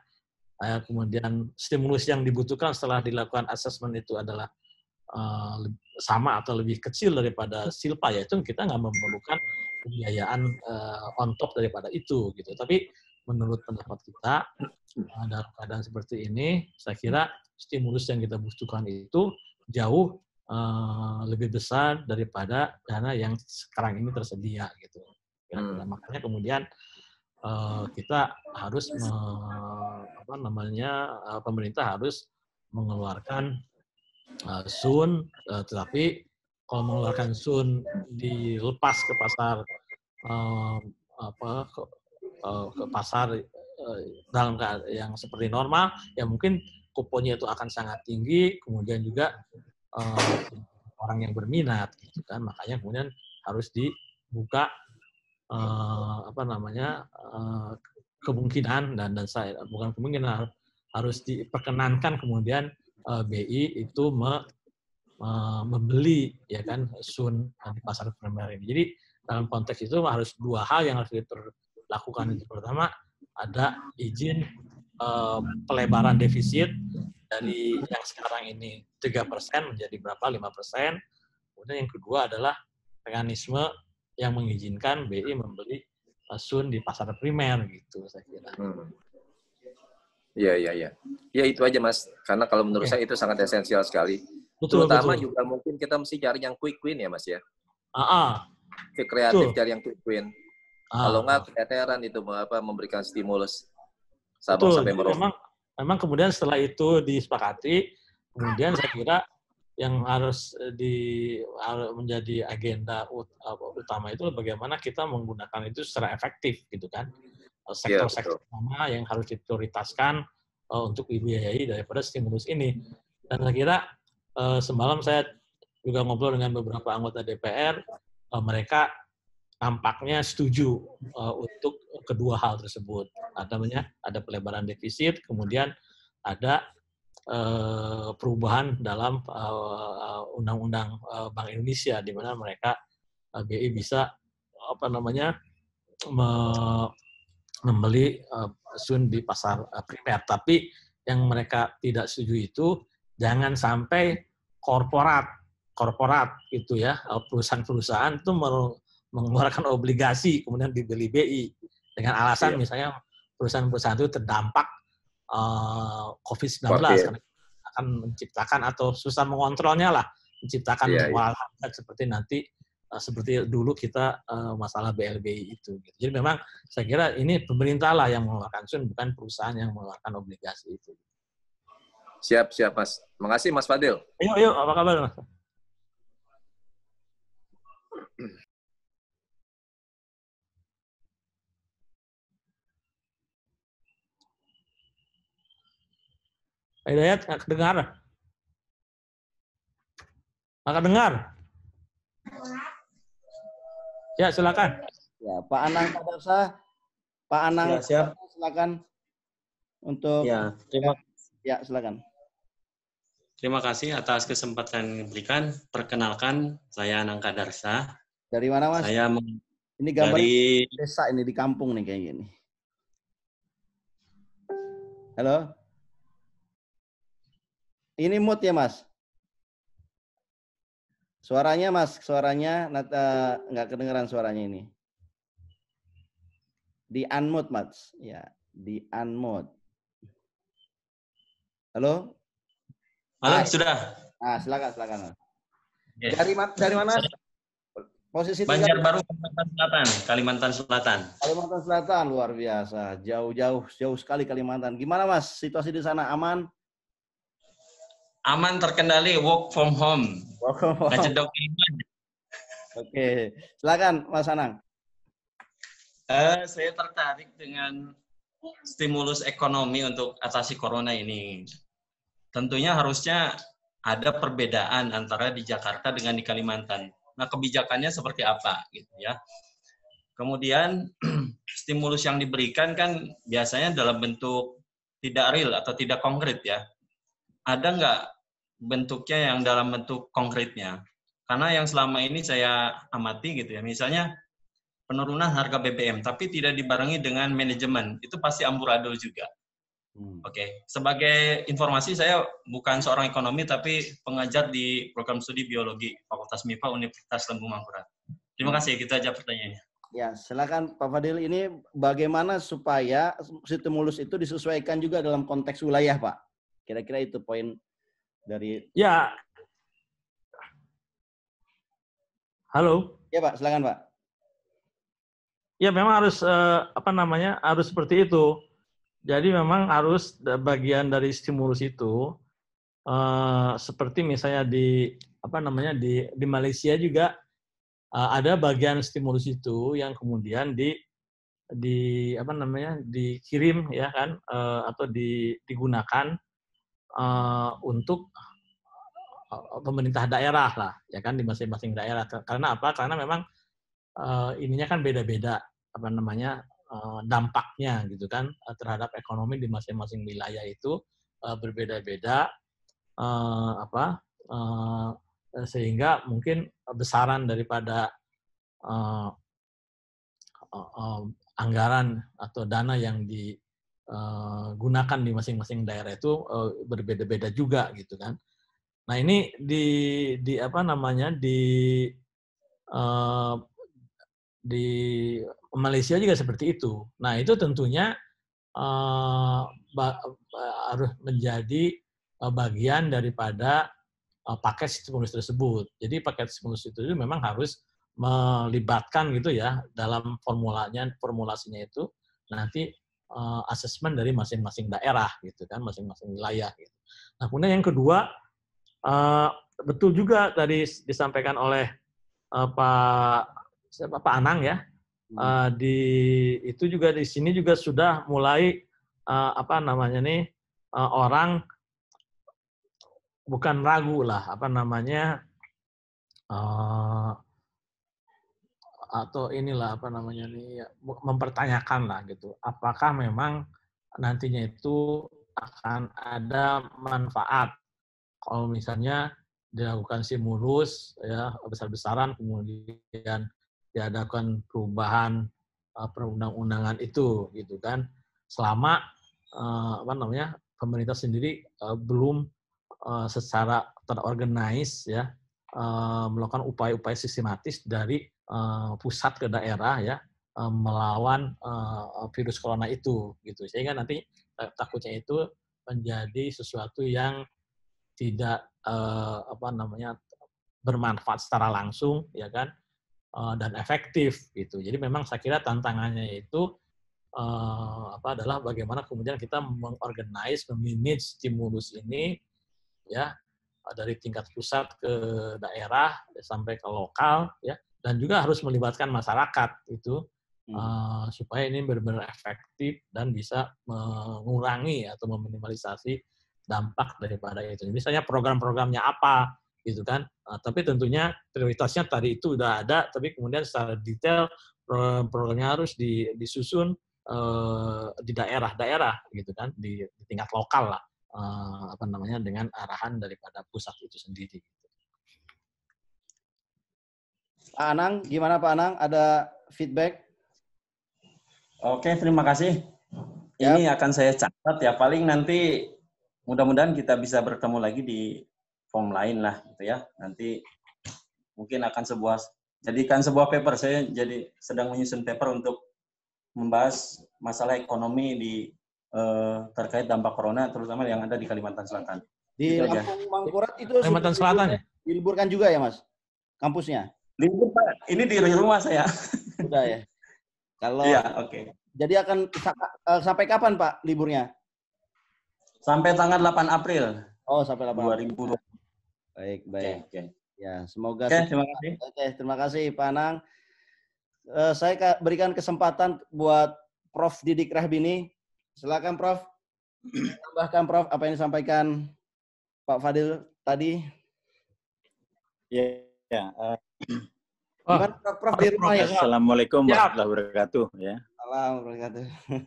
Eh, kemudian stimulus yang dibutuhkan setelah dilakukan asesmen itu adalah sama atau lebih kecil daripada silpa ya itu kita nggak memerlukan pembiayaan uh, on top daripada itu gitu tapi menurut pendapat kita uh, dalam keadaan seperti ini saya kira stimulus yang kita butuhkan itu jauh uh, lebih besar daripada dana yang sekarang ini tersedia gitu ya, hmm. makanya kemudian uh, kita harus me, apa namanya uh, pemerintah harus mengeluarkan uh, Sun, uh, tetapi kalau mengeluarkan Sun dilepas ke pasar uh, apa ke, uh, ke pasar uh, dalam yang seperti normal, ya mungkin kuponnya itu akan sangat tinggi, kemudian juga uh, orang yang berminat, gitu kan? Makanya kemudian harus dibuka uh, apa namanya uh, kemungkinan dan dan saya bukan kemungkinan harus diperkenankan kemudian uh, eh, BI itu me, uh, membeli ya kan sun di pasar primer ini. Jadi dalam konteks itu harus dua hal yang harus dilakukan. Itu pertama ada izin uh, pelebaran defisit dari yang sekarang ini tiga persen menjadi berapa lima persen. Kemudian yang kedua adalah mekanisme yang mengizinkan BI membeli sun di pasar primer gitu saya kira. Hmm. Iya, iya, iya. Ya itu aja Mas, karena kalau menurut iya. saya itu sangat esensial sekali. Betul, Terutama betul. juga mungkin kita mesti cari yang quick win ya Mas ya. Ah, Ke kreatif betul. cari yang quick win. Ah. Kalau nggak keteteran itu apa memberikan stimulus Sabang betul. sampai Merauke. Memang, memang kemudian setelah itu disepakati, kemudian saya kira yang harus eh, di harus menjadi agenda utama itu bagaimana kita menggunakan itu secara efektif gitu kan Iya, sektor-sektor yeah, utama yang harus diprioritaskan uh, untuk dibiayai daripada stimulus ini. Dan saya kira uh, semalam saya juga ngobrol dengan beberapa anggota DPR, uh, eh, mereka tampaknya setuju uh, untuk kedua hal tersebut. Artinya ada pelebaran defisit, kemudian ada uh, perubahan dalam undang-undang uh, uh, Bank Indonesia di mana mereka uh, BI bisa apa namanya me membeli uh, eh, sun di pasar uh, primer. Tapi yang mereka tidak setuju itu jangan sampai korporat korporat itu ya eh, perusahaan-perusahaan itu mengeluarkan obligasi kemudian dibeli BI dengan alasan iya. misalnya perusahaan-perusahaan itu terdampak uh, COVID-19 akan menciptakan atau susah mengontrolnya lah menciptakan iya, iya. seperti nanti Eh, seperti dulu kita uh, masalah BLBI itu. Gitu. Jadi memang saya kira ini pemerintah lah yang mengeluarkan sun, bukan perusahaan yang mengeluarkan obligasi itu. Siap, siap Mas. Makasih Mas Fadil. Ayo, ayo, apa kabar Mas? Hidayat nggak kedengar. Nggak kedengar. Ya, silakan. Ya, Pak Anang Kadarsa. Pak Anang, ya, siap. silakan untuk Ya, terima Ya, silakan. Terima kasih atas kesempatan yang diberikan. Perkenalkan, saya Anang Kadarsa. Dari mana, Mas? Saya ini gambar dari... desa ini di kampung nih kayak gini. Halo? Ini mood ya, Mas? Suaranya Mas, suaranya eh, nggak uh, kedengeran suaranya ini. Di unmute Mas, ya di unmute. Halo? Halo, Hai. sudah. Ah silakan silakan Mas. Yes. Dari dari mana? Posisi Banjarbaru Kalimantan Selatan, Kalimantan Selatan. Kalimantan Selatan luar biasa, jauh-jauh jauh sekali Kalimantan. Gimana Mas situasi di sana aman? aman terkendali work from home. Work from home. Oke, silakan Mas Anang. Uh, saya tertarik dengan stimulus ekonomi untuk atasi corona ini. Tentunya harusnya ada perbedaan antara di Jakarta dengan di Kalimantan. Nah, kebijakannya seperti apa gitu ya. Kemudian stimulus yang diberikan kan biasanya dalam bentuk tidak real atau tidak konkret ya. Ada nggak bentuknya yang dalam bentuk konkretnya. Karena yang selama ini saya amati gitu ya, misalnya penurunan harga BBM, tapi tidak dibarengi dengan manajemen, itu pasti amburadul juga. Hmm. Oke, okay. sebagai informasi saya bukan seorang ekonomi, tapi pengajar di program studi biologi Fakultas MIPA Universitas Lembu Mangkurat. Terima hmm. kasih, kita jawab pertanyaannya. Ya, silakan Pak Fadil. Ini bagaimana supaya stimulus itu disesuaikan juga dalam konteks wilayah, Pak? Kira-kira itu poin dari Ya. Halo. Ya, Pak, silakan, Pak. Ya, memang harus eh, apa namanya? harus seperti itu. Jadi memang harus bagian dari stimulus itu eh, seperti misalnya di apa namanya di di Malaysia juga eh, ada bagian stimulus itu yang kemudian di di apa namanya dikirim ya kan eh, atau di, digunakan uh, untuk eh, pemerintah daerah lah ya kan di masing-masing daerah karena apa karena memang uh, ininya kan beda-beda apa namanya uh, dampaknya gitu kan terhadap ekonomi di masing-masing wilayah itu uh, berbeda-beda uh, apa uh, sehingga mungkin besaran daripada uh, uh, uh, anggaran atau dana yang di Eh, gunakan di masing-masing daerah itu eh, berbeda-beda juga gitu kan. Nah ini di di apa namanya di eh, di Malaysia juga seperti itu. Nah itu tentunya harus menjadi bagian daripada paket stimulus tersebut. Jadi paket stimulus itu memang harus melibatkan gitu ya dalam formulanya formulasinya itu nanti uh, assessment dari masing-masing daerah gitu kan, masing-masing wilayah gitu. Nah, kemudian yang kedua uh, betul juga tadi disampaikan oleh uh, Pak siapa Pak Anang ya. Uh, di itu juga di sini juga sudah mulai uh, apa namanya nih uh, orang bukan ragu lah apa namanya uh, atau inilah apa namanya nih ya, mempertanyakan lah gitu apakah memang nantinya itu akan ada manfaat kalau misalnya dilakukan simulus ya besar-besaran kemudian diadakan perubahan uh, perundang-undangan itu gitu kan selama uh, apa namanya pemerintah sendiri uh, belum uh, secara terorganis ya uh, melakukan upaya-upaya sistematis dari Eh, pusat ke daerah ya eh, melawan eh, virus corona itu gitu sehingga nanti takutnya itu menjadi sesuatu yang tidak apa namanya bermanfaat secara langsung ya kan dan efektif gitu jadi memang saya kira tantangannya itu apa adalah bagaimana kemudian kita mengorganize memanage stimulus ini ya dari tingkat pusat ke daerah sampai ke lokal ya dan juga harus melibatkan masyarakat itu hmm. uh, supaya ini benar-benar efektif dan bisa mengurangi atau meminimalisasi dampak daripada itu. Misalnya program-programnya apa gitu kan. Uh, tapi tentunya prioritasnya tadi itu udah ada tapi kemudian secara detail program-programnya harus di, disusun uh, di daerah-daerah gitu kan di, di tingkat lokal lah uh, apa namanya dengan arahan daripada pusat itu sendiri gitu. Pak Anang, gimana Pak Anang? Ada feedback? Oke, terima kasih. Yep. Ya. Ini akan saya catat ya. Paling nanti mudah-mudahan kita bisa bertemu lagi di form lain lah, gitu ya. Nanti mungkin akan sebuah jadikan sebuah paper. Saya jadi sedang menyusun paper untuk membahas masalah ekonomi di eh, terkait dampak corona, terutama yang ada di Kalimantan Selatan. Di gitu Lampung, Mangkurat itu Kalimantan Selatan. Diliburkan juga ya, Mas? Kampusnya? libur pak ini di rumah saya sudah ya kalau iya oke okay. jadi akan eh, sampai kapan pak liburnya sampai tanggal 8 April oh sampai 8 2020 baik baik okay, okay. ya semoga okay, terima kasih oke okay, terima kasih Pak Anang uh, saya berikan kesempatan buat Prof Didik Rahbini silakan Prof tambahkan Prof apa yang disampaikan Pak Fadil tadi ya yeah, ya, yeah. uh, Oh, Bukan Prof, Prof di rumah ya. Assalamualaikum ya. warahmatullahi wabarakatuh. Ya. Assalamualaikum wabarakatuh.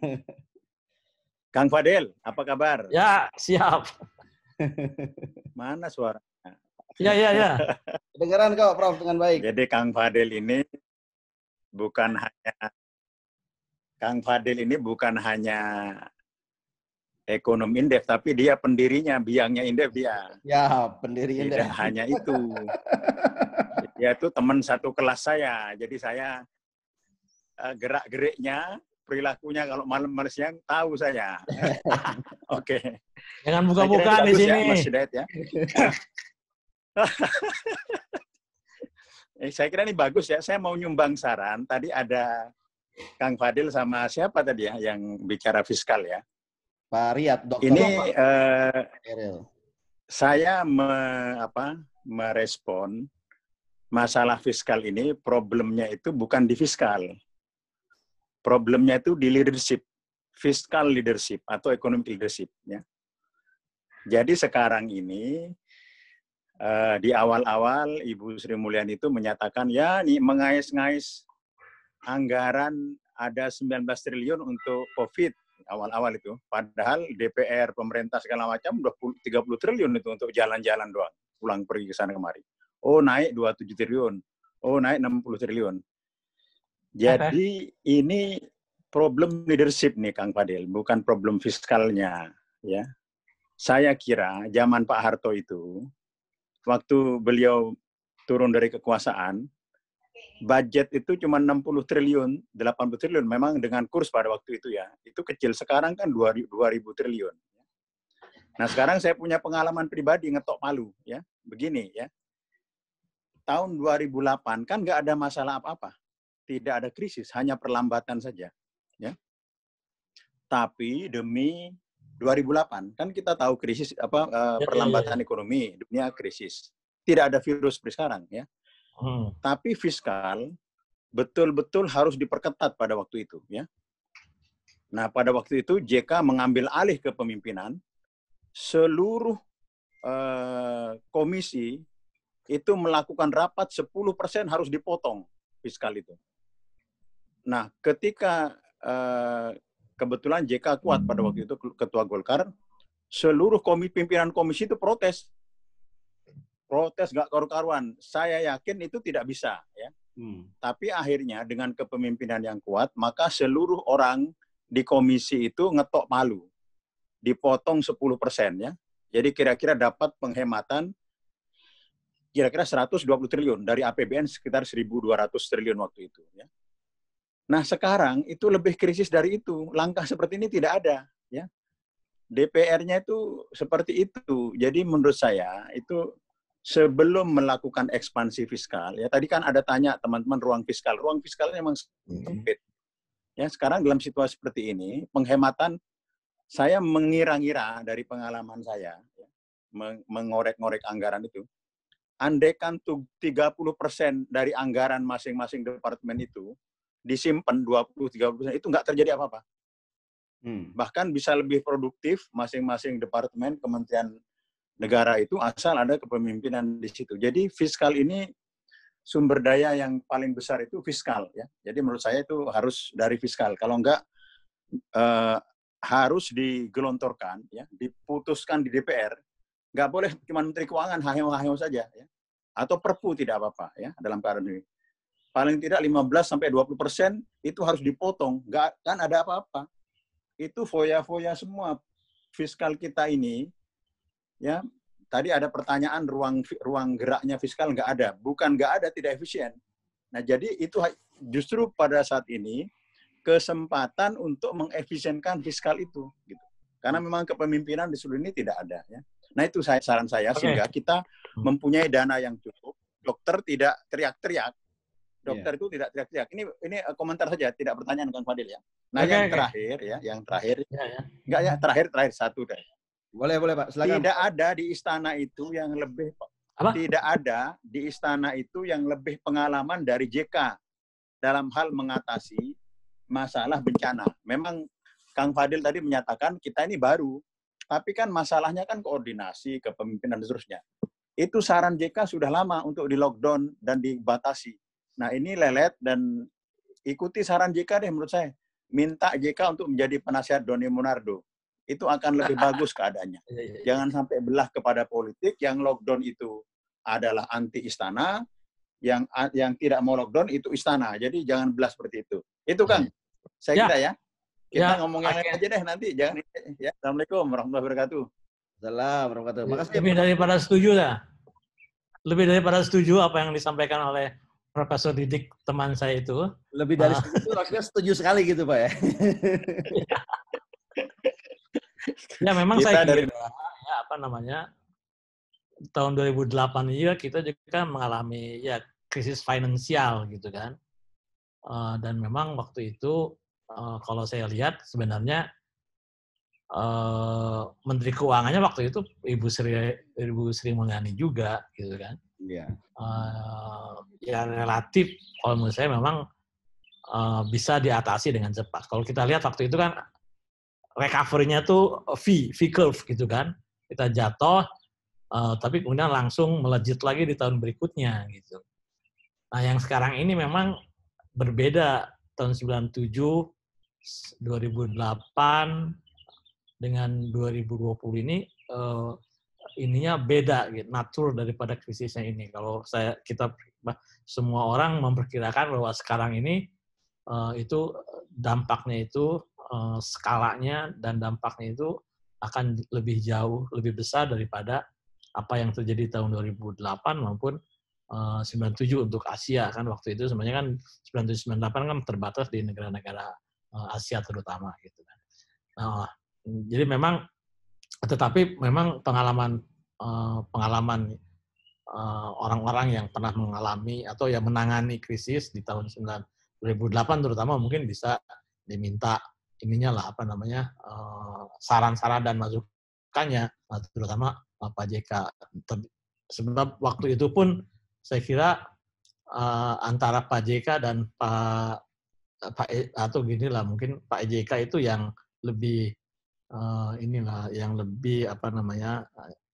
Kang Fadel, apa kabar? Ya, siap. Mana suaranya? Ya, ya, ya. Dengaran kok, Prof, dengan baik. Jadi Kang Fadel ini bukan hanya Kang Fadil ini bukan hanya ekonom indef, tapi dia pendirinya, biangnya indef dia. Ya, pendiri indef. hanya itu. dia itu teman satu kelas saya, jadi saya eh, gerak-geriknya, perilakunya kalau malam malam siang tahu saya. Oke. Okay. Jangan buka-buka di ya, sini. Ya, Mas Hidayat, ya. eh, saya kira ini bagus ya. Saya mau nyumbang saran. Tadi ada Kang Fadil sama siapa tadi ya yang bicara fiskal ya? Pak Riyad, dokter. Ini uh, saya me, apa, merespon masalah fiskal ini, problemnya itu bukan di fiskal. Problemnya itu di leadership, fiskal leadership atau ekonomi leadership. Ya. Jadi sekarang ini uh, di awal-awal Ibu Sri Mulyani itu menyatakan ya ini mengais-ngais anggaran ada 19 triliun untuk COVID awal-awal itu. Padahal DPR, pemerintah segala macam 20, 30 triliun itu untuk jalan-jalan doang, pulang pergi ke sana kemari. Oh naik 27 triliun, oh naik 60 triliun. Jadi okay. ini problem leadership nih Kang Fadil, bukan problem fiskalnya ya. Saya kira zaman Pak Harto itu waktu beliau turun dari kekuasaan budget itu cuma 60 triliun, 80 triliun. Memang dengan kurs pada waktu itu ya, itu kecil. Sekarang kan 2000 triliun. Ya. Nah sekarang saya punya pengalaman pribadi ngetok palu ya, begini ya. Tahun 2008 kan nggak ada masalah apa-apa, tidak ada krisis, hanya perlambatan saja. Ya. Tapi demi 2008 kan kita tahu krisis apa eh, iya, iya, perlambatan iya. ekonomi dunia krisis, tidak ada virus seperti sekarang ya Hmm. Tapi fiskal betul-betul harus diperketat pada waktu itu, ya. Nah, pada waktu itu JK mengambil alih kepemimpinan seluruh eh, komisi itu melakukan rapat 10% harus dipotong fiskal itu. Nah, ketika eh, kebetulan JK kuat pada waktu itu ketua Golkar, seluruh komi, pimpinan komisi itu protes protes gak karu-karuan. Saya yakin itu tidak bisa. Ya. Hmm. Tapi akhirnya dengan kepemimpinan yang kuat, maka seluruh orang di komisi itu ngetok malu. Dipotong 10 persen ya. Jadi kira-kira dapat penghematan kira-kira 120 triliun dari APBN sekitar 1.200 triliun waktu itu. Ya. Nah sekarang itu lebih krisis dari itu. Langkah seperti ini tidak ada. Ya. DPR-nya itu seperti itu. Jadi menurut saya itu sebelum melakukan ekspansi fiskal, ya tadi kan ada tanya teman-teman ruang fiskal. Ruang fiskalnya memang mhm. sempit. Ya, sekarang dalam situasi seperti ini, penghematan saya mengira-ngira dari pengalaman saya, ya, mengorek-ngorek anggaran itu, andekan tuh 30% dari anggaran masing-masing departemen itu disimpan 20-30% itu nggak terjadi apa-apa. Hmm. Bahkan bisa lebih produktif masing-masing departemen, kementerian negara itu asal ada kepemimpinan di situ. Jadi fiskal ini sumber daya yang paling besar itu fiskal ya. Jadi menurut saya itu harus dari fiskal. Kalau enggak eh, harus digelontorkan ya, diputuskan di DPR. Enggak boleh cuma menteri keuangan hayo-hayo saja ya. Atau perpu tidak apa-apa ya dalam keadaan ini. Paling tidak 15 sampai 20 persen itu harus dipotong. Enggak kan ada apa-apa. Itu foya-foya semua fiskal kita ini ya tadi ada pertanyaan ruang ruang geraknya fiskal nggak ada bukan nggak ada tidak efisien nah jadi itu justru pada saat ini kesempatan untuk mengefisienkan fiskal itu gitu karena memang kepemimpinan di seluruh ini tidak ada ya nah itu saya saran saya okay. sehingga kita hmm. mempunyai dana yang cukup dokter tidak teriak-teriak dokter yeah. itu tidak teriak-teriak ini ini eh, komentar saja tidak pertanyaan kang Fadil ya nah okay, yang okay. terakhir ya yang terakhir yeah, yeah. enggak ya terakhir terakhir satu deh boleh, boleh Pak. Silakan. Tidak ada di istana itu yang lebih Apa? Tidak ada di istana itu yang lebih pengalaman dari JK dalam hal mengatasi masalah bencana. Memang Kang Fadil tadi menyatakan kita ini baru, tapi kan masalahnya kan koordinasi, kepemimpinan dan seterusnya. Itu saran JK sudah lama untuk di lockdown dan dibatasi. Nah ini lelet dan ikuti saran JK deh menurut saya. Minta JK untuk menjadi penasihat Doni Munardo itu akan lebih bagus keadaannya. Iya, iya, iya. Jangan sampai belah kepada politik yang lockdown itu adalah anti istana, yang yang tidak mau lockdown itu istana. Jadi jangan belah seperti itu. Itu kan saya ya. kira ya. Kita ya. ngomongin aja deh nanti jangan ya. Assalamualaikum warahmatullahi wabarakatuh. Salam warahmatullahi wabarakatuh. Ya, lebih daripada setuju lah. Ya? Lebih daripada setuju apa yang disampaikan oleh Profesor Didik teman saya itu. Lebih dari uh, setuju, maksudnya setuju sekali gitu Pak ya. ya memang kita saya dari kira, ya, apa namanya tahun 2008 juga ya, kita juga mengalami ya krisis finansial gitu kan uh, dan memang waktu itu uh, kalau saya lihat sebenarnya uh, menteri keuangannya waktu itu ibu Sri ibu Sri Mulyani juga gitu kan yeah. Iya. uh, ya relatif kalau menurut saya memang uh, bisa diatasi dengan cepat kalau kita lihat waktu itu kan recovery-nya tuh V, V curve gitu kan. Kita jatuh, uh, tapi kemudian langsung melejit lagi di tahun berikutnya gitu. Nah yang sekarang ini memang berbeda tahun 97, 2008, dengan 2020 ini uh, ininya beda gitu, natur daripada krisisnya ini. Kalau saya kita semua orang memperkirakan bahwa sekarang ini uh, itu dampaknya itu Eh, skalanya dan dampaknya itu akan lebih jauh, lebih besar daripada apa yang terjadi tahun 2008 maupun 97 eh, untuk Asia kan waktu itu sebenarnya kan 97 kan terbatas di negara-negara eh, Asia terutama gitu kan. Nah, jadi memang tetapi memang pengalaman pengalaman orang-orang yang pernah mengalami atau yang menangani krisis di tahun 2008 terutama mungkin bisa diminta ininya lah apa namanya eh, saran-saran dan masukannya terutama Pak JK. Sebab waktu itu pun saya kira eh, antara Pak JK dan Pak Pak e, atau gini lah mungkin Pak JK itu yang lebih eh, inilah yang lebih apa namanya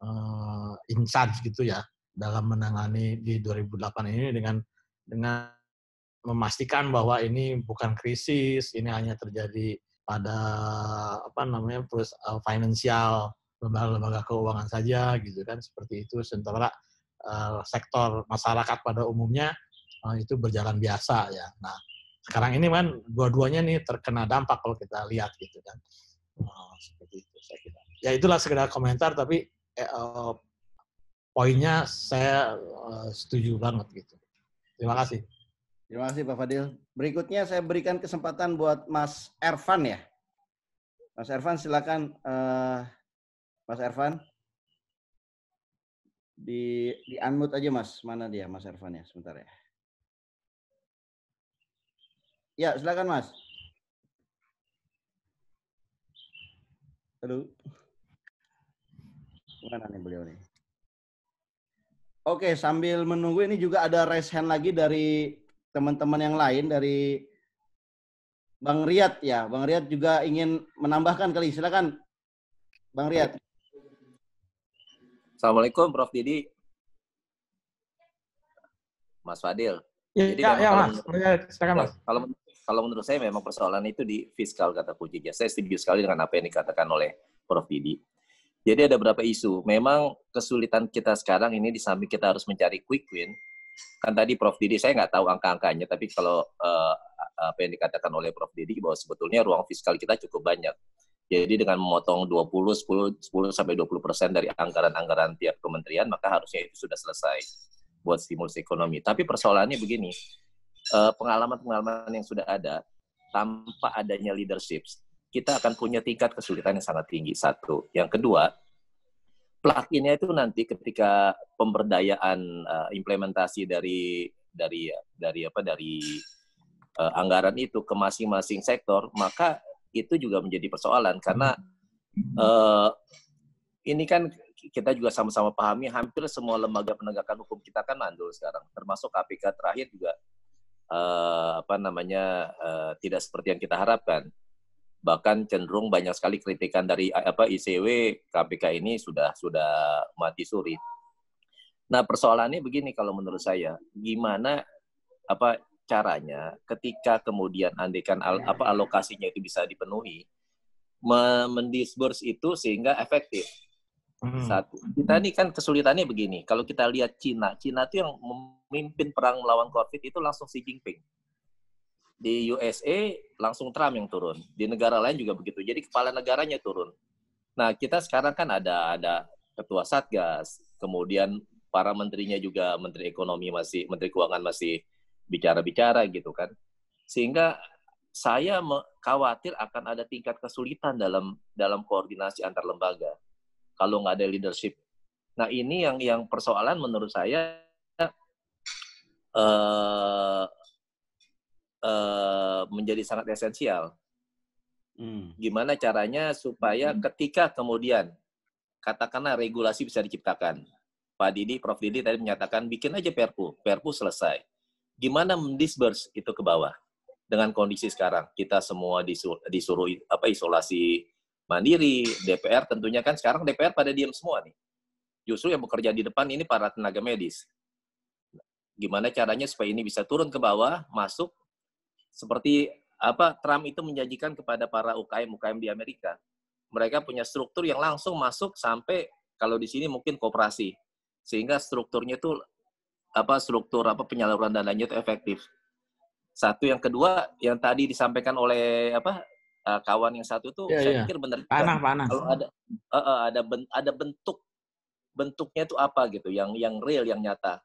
uh, in charge gitu ya dalam menangani di 2008 ini dengan dengan memastikan bahwa ini bukan krisis, ini hanya terjadi pada apa namanya plus uh, eh, finansial lembaga-lembaga keuangan saja gitu kan seperti itu sementara uh, sektor masyarakat pada umumnya uh, itu berjalan biasa ya nah sekarang ini kan dua-duanya nih terkena dampak kalau kita lihat gitu kan uh, seperti itu saya kira ya itulah sekedar komentar tapi eh, uh, poinnya saya uh, setuju banget gitu terima kasih Terima kasih Pak Fadil. Berikutnya saya berikan kesempatan buat Mas Ervan ya. Mas Ervan silakan uh, Mas Ervan di di unmute aja Mas. Mana dia Mas Ervan ya sebentar ya. Ya, silakan Mas. Halo. Mana nih beliau nih? Oke, sambil menunggu ini juga ada raise hand lagi dari teman-teman yang lain dari Bang Riyad ya. Bang Riyad juga ingin menambahkan kali. Silakan. Bang Riyad. Assalamualaikum Prof Didi. Mas Fadil. Ya, Jadi ya, ya Mas. silakan Mas. Kalau kalau menurut saya memang persoalan itu di fiskal kata Pujija. Saya setuju sekali dengan apa yang dikatakan oleh Prof Didi. Jadi ada beberapa isu. Memang kesulitan kita sekarang ini di samping kita harus mencari quick win, kan tadi Prof Didi saya nggak tahu angka-angkanya tapi kalau uh, apa yang dikatakan oleh Prof Didi bahwa sebetulnya ruang fiskal kita cukup banyak. Jadi dengan memotong 20 10 10 sampai 20 persen dari anggaran-anggaran tiap kementerian maka harusnya itu sudah selesai buat stimulus ekonomi. Tapi persoalannya begini, eh, pengalaman-pengalaman yang sudah ada tanpa adanya leadership kita akan punya tingkat kesulitan yang sangat tinggi satu. Yang kedua, pluginnya itu nanti ketika pemberdayaan uh, implementasi dari dari dari apa dari uh, anggaran itu ke masing-masing sektor maka itu juga menjadi persoalan karena uh, ini kan kita juga sama-sama pahami hampir semua lembaga penegakan hukum kita kan mandul sekarang termasuk KPK terakhir juga uh, apa namanya uh, tidak seperti yang kita harapkan bahkan cenderung banyak sekali kritikan dari eh, apa ICW KPK ini sudah sudah mati suri. Nah persoalannya begini kalau menurut saya, gimana apa caranya ketika kemudian andekan al, apa alokasinya itu bisa dipenuhi, mendisburse itu sehingga efektif. Hmm. Satu, kita ini kan kesulitannya begini. Kalau kita lihat Cina, Cina itu yang memimpin perang melawan COVID itu langsung Xi Jinping di USA langsung Trump yang turun. Di negara lain juga begitu. Jadi kepala negaranya turun. Nah, kita sekarang kan ada ada ketua Satgas, kemudian para menterinya juga menteri ekonomi masih menteri keuangan masih bicara-bicara gitu kan. Sehingga saya khawatir akan ada tingkat kesulitan dalam dalam koordinasi antar lembaga kalau nggak ada leadership. Nah, ini yang yang persoalan menurut saya eh, Eh, menjadi sangat esensial. Hmm. Gimana caranya supaya hmm. ketika kemudian katakanlah regulasi bisa diciptakan. Pak Didi, Prof Didi tadi menyatakan bikin aja Perpu, Perpu selesai. Gimana mendisburse itu ke bawah dengan kondisi sekarang? Kita semua disuruh, disuruh apa isolasi mandiri, DPR tentunya kan sekarang DPR pada diam semua nih. Justru yang bekerja di depan ini para tenaga medis gimana caranya supaya ini bisa turun ke bawah, masuk, seperti apa Trump itu menjanjikan kepada para UKM UKM di Amerika, mereka punya struktur yang langsung masuk sampai kalau di sini mungkin kooperasi. Sehingga strukturnya itu apa struktur apa penyaluran dananya itu efektif. Satu yang kedua yang tadi disampaikan oleh apa eh, kawan yang satu itu yeah, iya, saya yeah. pikir benar panah panah kalau ada uh, uh, ada ben, ada bentuk bentuknya itu apa gitu yang yang real yang nyata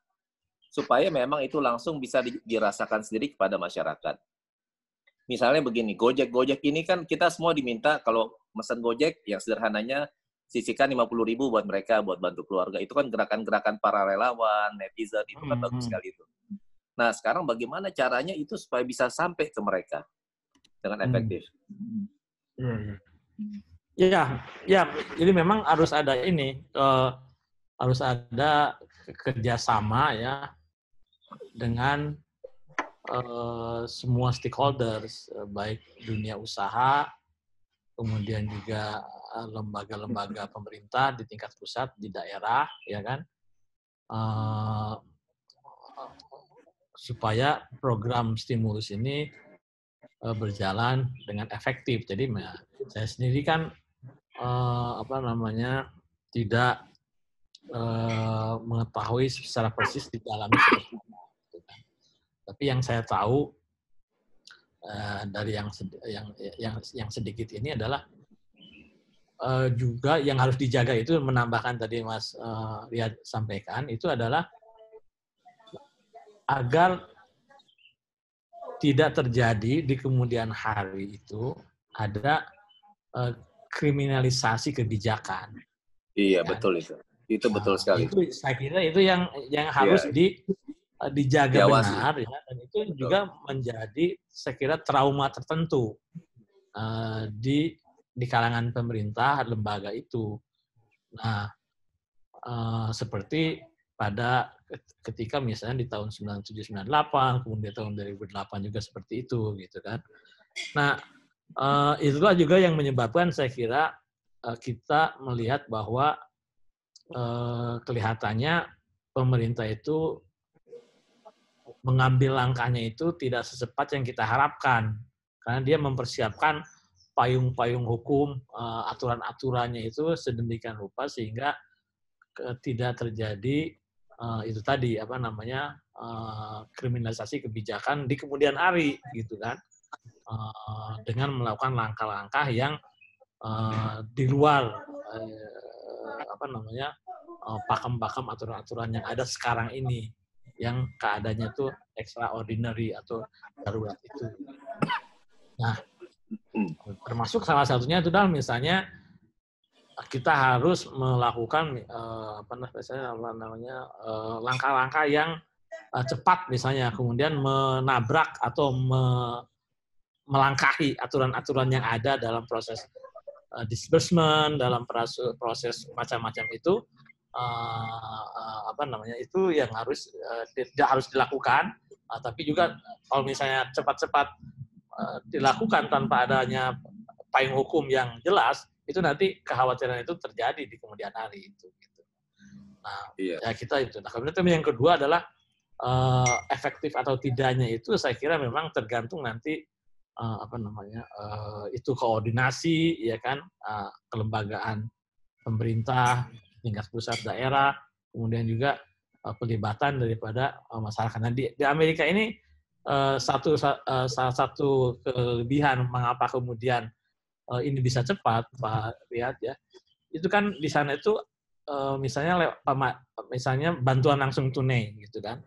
supaya memang itu langsung bisa dirasakan sendiri kepada masyarakat misalnya begini, Gojek-Gojek ini kan kita semua diminta kalau mesen Gojek yang sederhananya sisihkan 50 ribu buat mereka, buat bantu keluarga. Itu kan gerakan-gerakan para relawan, netizen, itu kan hmm, bagus hmm. sekali itu. Nah, sekarang bagaimana caranya itu supaya bisa sampai ke mereka dengan hmm. efektif? Mm. Ya, ya. Jadi memang harus ada ini, uh, harus ada kerjasama ya dengan Eh, semua stakeholders, eh, baik dunia usaha, kemudian juga eh, lembaga-lembaga pemerintah di tingkat pusat, di daerah, ya kan, supaya program stimulus ini berjalan dengan efektif. Jadi, saya sendiri kan apa namanya tidak mengetahui secara persis di dalam tapi yang saya tahu uh, dari yang yang yang yang sedikit ini adalah uh, juga yang harus dijaga itu menambahkan tadi Mas uh, sampaikan itu adalah agar tidak terjadi di kemudian hari itu ada uh, kriminalisasi kebijakan. Iya, kan? betul itu. Itu nah, betul sekali. Itu saya kira itu yang yang iya. harus yeah. di Eh, dijaga Diawasi. benar ya dan itu juga menjadi saya kira trauma tertentu uh, di di kalangan pemerintah lembaga itu nah uh, seperti pada ketika misalnya di tahun 9798 kemudian tahun 2008 juga seperti itu gitu kan nah uh, itulah juga yang menyebabkan saya kira uh, kita melihat bahwa uh, kelihatannya pemerintah itu mengambil langkahnya itu tidak secepat yang kita harapkan karena dia mempersiapkan payung-payung hukum eh, aturan-aturannya itu sedemikian rupa sehingga tidak terjadi eh, itu tadi apa namanya eh, kriminalisasi kebijakan di kemudian hari gitu kan dengan melakukan langkah-langkah yang di luar apa namanya pakem-pakem aturan-aturan yang ada sekarang ini yang keadaannya tuh extraordinary atau darurat itu. Nah, termasuk salah satunya itu dalam misalnya kita harus melakukan eh, apa namanya eh, langkah-langkah yang eh, cepat misalnya kemudian menabrak atau melangkahi aturan-aturan yang ada dalam proses disbursement dalam proses macam-macam itu uh, apa namanya itu yang harus uh, harus dilakukan uh, tapi juga kalau misalnya cepat-cepat uh, dilakukan tanpa adanya payung hukum yang jelas itu nanti kekhawatiran itu terjadi di kemudian hari itu gitu. nah iya. ya kita itu nah kemudian yang kedua adalah uh, efektif atau tidaknya itu saya kira memang tergantung nanti uh, apa namanya uh, itu koordinasi ya kan uh, kelembagaan pemerintah tingkat pusat daerah, kemudian juga uh, pelibatan daripada uh, masyarakat. Nah, di, di Amerika ini uh, satu uh, salah satu kelebihan mengapa kemudian uh, ini bisa cepat, Pak Lihat ya, itu kan di sana itu uh, misalnya misalnya bantuan langsung tunai gitu kan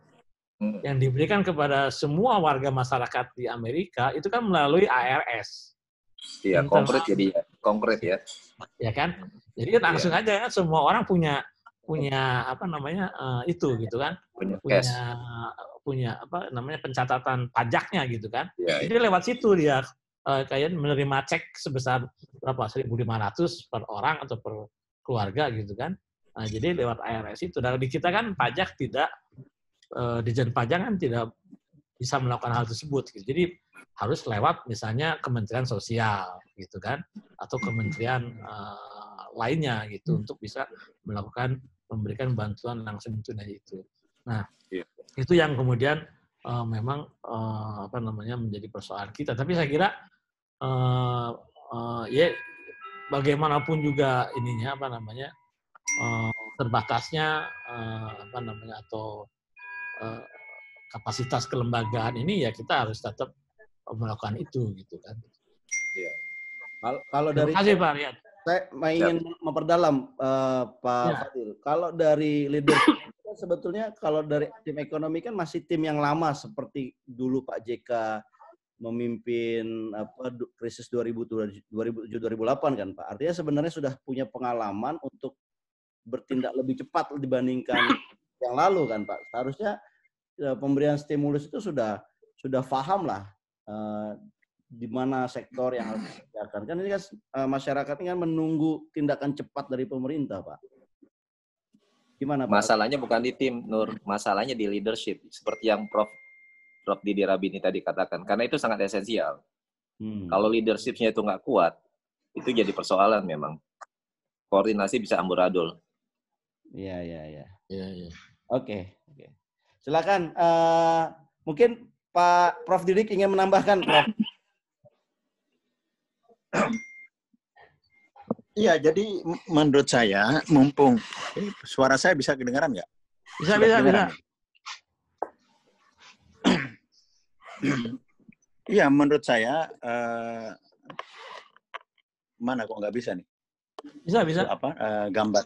hmm. yang diberikan kepada semua warga masyarakat di Amerika itu kan melalui ARS Iya, konkret jadi ya, ya, konkret ya. Ya kan? Jadi kan langsung ya. aja kan semua orang punya punya apa namanya uh, itu gitu kan punya punya, cash. punya apa namanya pencatatan pajaknya gitu kan ya, jadi ya. lewat situ dia uh, kayak menerima cek sebesar berapa 1.500 per orang atau per keluarga gitu kan nah, jadi lewat IRS itu dan di kita kan pajak tidak uh, eh, dijen pajak kan tidak bisa melakukan hal tersebut gitu. jadi harus lewat misalnya Kementerian Sosial gitu kan atau kementerian uh, lainnya gitu hmm. untuk bisa melakukan memberikan bantuan langsung tunai itu. Nah, yeah. itu yang kemudian uh, memang uh, apa namanya menjadi persoalan kita. Tapi saya kira uh, uh, ya bagaimanapun juga ininya apa namanya uh, terbatasnya uh, apa namanya atau uh, kapasitas kelembagaan ini ya kita harus tetap melakukan itu gitu kan. Ya. Kalau dari kasih Pak Rian. Saya ingin ya. memperdalam uh, Pak ya. Fadil. Kalau dari leader kan sebetulnya kalau dari tim ekonomi kan masih tim yang lama seperti dulu Pak JK memimpin apa krisis 2007 2008 kan Pak. Artinya sebenarnya sudah punya pengalaman untuk bertindak lebih cepat dibandingkan yang lalu kan Pak. Seharusnya eh, pemberian stimulus itu sudah sudah paham lah uh, di mana sektor yang harus dikerjakan. Kan ini kan eh, masyarakat ini kan menunggu tindakan cepat dari pemerintah, Pak. Gimana, Pak? Masalahnya bukan di tim, Nur. Masalahnya di leadership. Seperti yang Prof. Prof. Didi Rabini tadi katakan. Karena itu sangat esensial. Hmm. Kalau leadershipnya itu nggak kuat, itu jadi persoalan memang. Koordinasi bisa amburadul. Iya, iya, iya. ya ya. Oke, okay. oke. Okay. Silakan uh, mungkin Pak Prof Didik ingin menambahkan, Prof. Iya, jadi menurut saya, mumpung eh, suara saya bisa kedengaran nggak? Bisa, bisa, bisa. Iya, menurut saya uh, mana kok nggak bisa nih? Bisa, bisa. Apa Uh, gambar?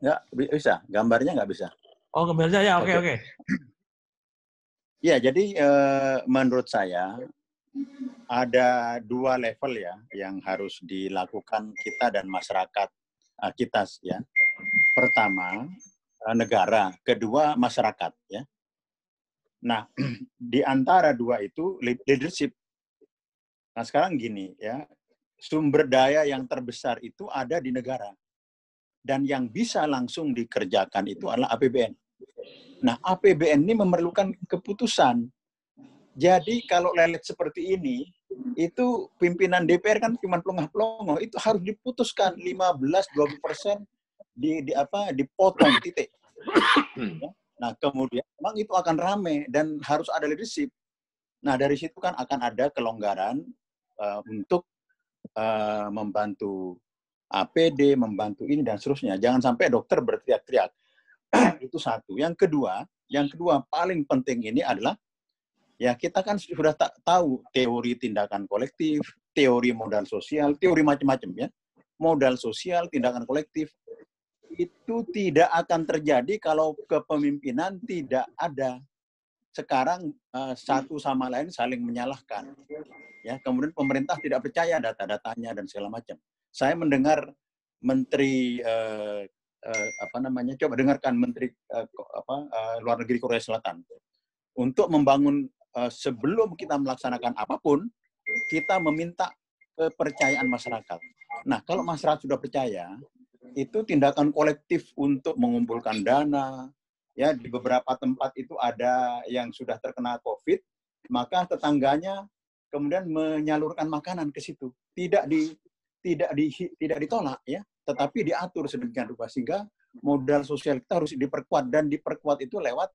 Nggak bisa, gambarnya nggak bisa. Oh, gambarnya ya, oke, okay, oke. Okay. okay. Ya, jadi eh, menurut saya ada dua level ya yang harus dilakukan kita dan masyarakat eh, kita ya. Pertama eh, negara, kedua masyarakat ya. Nah, di antara dua itu leadership. Nah, sekarang gini ya, sumber daya yang terbesar itu ada di negara. Dan yang bisa langsung dikerjakan itu adalah APBN. Nah, APBN ini memerlukan keputusan. Jadi kalau lelet seperti ini, itu pimpinan DPR kan cuma pelongo pelongo itu harus diputuskan 15-20 persen di, di apa dipotong titik. Nah, kemudian memang itu akan rame dan harus ada leadership. Nah, dari situ kan akan ada kelonggaran uh, untuk uh, membantu APD, membantu ini dan seterusnya. Jangan sampai dokter berteriak-teriak itu satu. Yang kedua, yang kedua paling penting ini adalah ya kita kan sudah tak tahu teori tindakan kolektif, teori modal sosial, teori macam-macam ya. Modal sosial, tindakan kolektif itu tidak akan terjadi kalau kepemimpinan tidak ada. Sekarang eh, satu sama lain saling menyalahkan. Ya, kemudian pemerintah tidak percaya data-datanya dan segala macam. Saya mendengar Menteri eh, uh, apa namanya coba dengarkan menteri uh, apa uh, luar negeri Korea Selatan untuk membangun uh, sebelum kita melaksanakan apapun kita meminta kepercayaan masyarakat. Nah, kalau masyarakat sudah percaya, itu tindakan kolektif untuk mengumpulkan dana. Ya, di beberapa tempat itu ada yang sudah terkena COVID, maka tetangganya kemudian menyalurkan makanan ke situ. Tidak di tidak di tidak ditolak ya tetapi diatur sedemikian rupa sehingga modal sosial kita harus diperkuat dan diperkuat itu lewat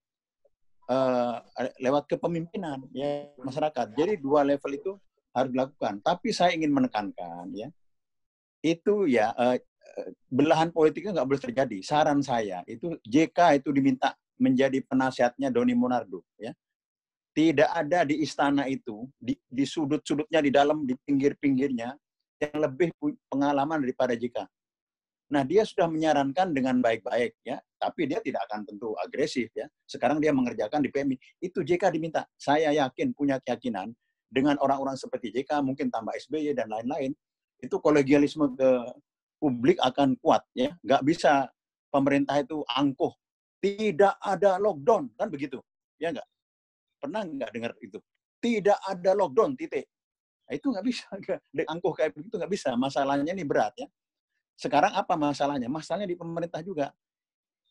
uh, lewat kepemimpinan ya masyarakat. Jadi dua level itu harus dilakukan. Tapi saya ingin menekankan ya itu ya uh, belahan politiknya nggak boleh terjadi. Saran saya itu JK itu diminta menjadi penasihatnya Doni Monardo ya. Tidak ada di istana itu di, di sudut-sudutnya di dalam di pinggir-pinggirnya yang lebih pengalaman daripada JK Nah, dia sudah menyarankan dengan baik-baik ya, tapi dia tidak akan tentu agresif ya. Sekarang dia mengerjakan di PMI. Itu JK diminta. Saya yakin punya keyakinan dengan orang-orang seperti JK, mungkin tambah SBY dan lain-lain, itu kolegialisme ke publik akan kuat ya. Nggak bisa pemerintah itu angkuh. Tidak ada lockdown, kan begitu. Ya nggak? Pernah nggak dengar itu? Tidak ada lockdown, titik. Nah, itu nggak bisa. Angkuh kayak begitu nggak bisa. Masalahnya ini berat ya sekarang apa masalahnya? Masalahnya di pemerintah juga.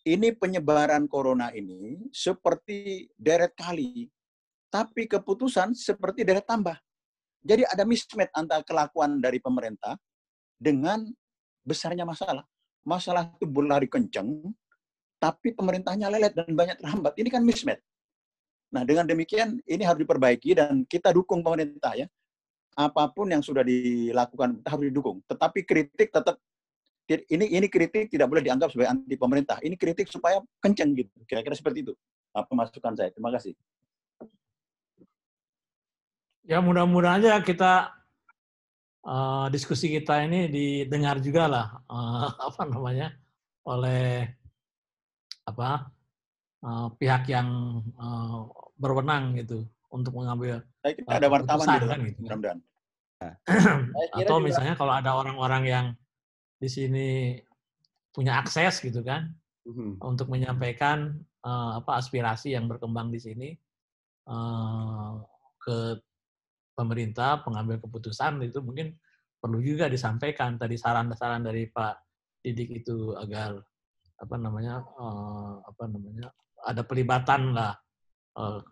Ini penyebaran corona ini seperti deret kali, tapi keputusan seperti deret tambah. Jadi ada mismatch antara kelakuan dari pemerintah dengan besarnya masalah. Masalah itu berlari kenceng, tapi pemerintahnya lelet dan banyak terhambat. Ini kan mismatch. Nah, dengan demikian ini harus diperbaiki dan kita dukung pemerintah ya apapun yang sudah dilakukan harus didukung. Tetapi kritik tetap ini ini kritik tidak boleh dianggap sebagai anti pemerintah. Ini kritik supaya kenceng gitu. Kira-kira seperti itu. Apa masukan saya? Terima kasih. Ya mudah-mudahan aja kita uh, diskusi kita ini didengar juga lah uh, apa namanya oleh apa uh, pihak yang uh, berwenang gitu untuk mengambil. kita ada wartawan gitu, kan, gitu. mudah-mudahan. Atau misalnya kalau ada orang-orang yang di sini punya akses gitu kan mm-hmm. untuk menyampaikan uh, apa aspirasi yang berkembang di sini uh, ke pemerintah pengambil keputusan itu mungkin perlu juga disampaikan tadi saran-saran dari Pak Didik itu agar apa namanya uh, apa namanya ada pelibatan lah uh,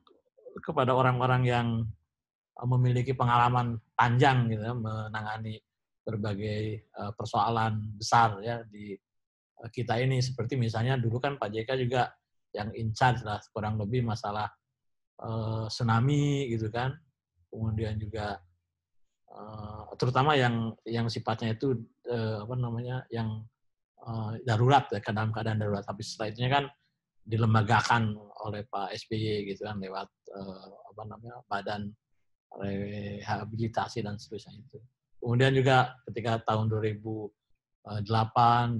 kepada orang-orang yang memiliki pengalaman panjang gitu ya, menangani berbagai eh, persoalan besar ya di eh, kita ini seperti misalnya dulu kan Pak JK juga yang in charge lah kurang lebih masalah uh, tsunami gitu kan kemudian juga uh, terutama yang yang sifatnya itu uh, apa namanya yang uh, darurat ya dalam keadaan darurat tapi selanjutnya kan dilembagakan oleh Pak SBY gitu kan lewat uh, apa namanya badan rehabilitasi dan seterusnya itu. Kemudian juga ketika tahun 2008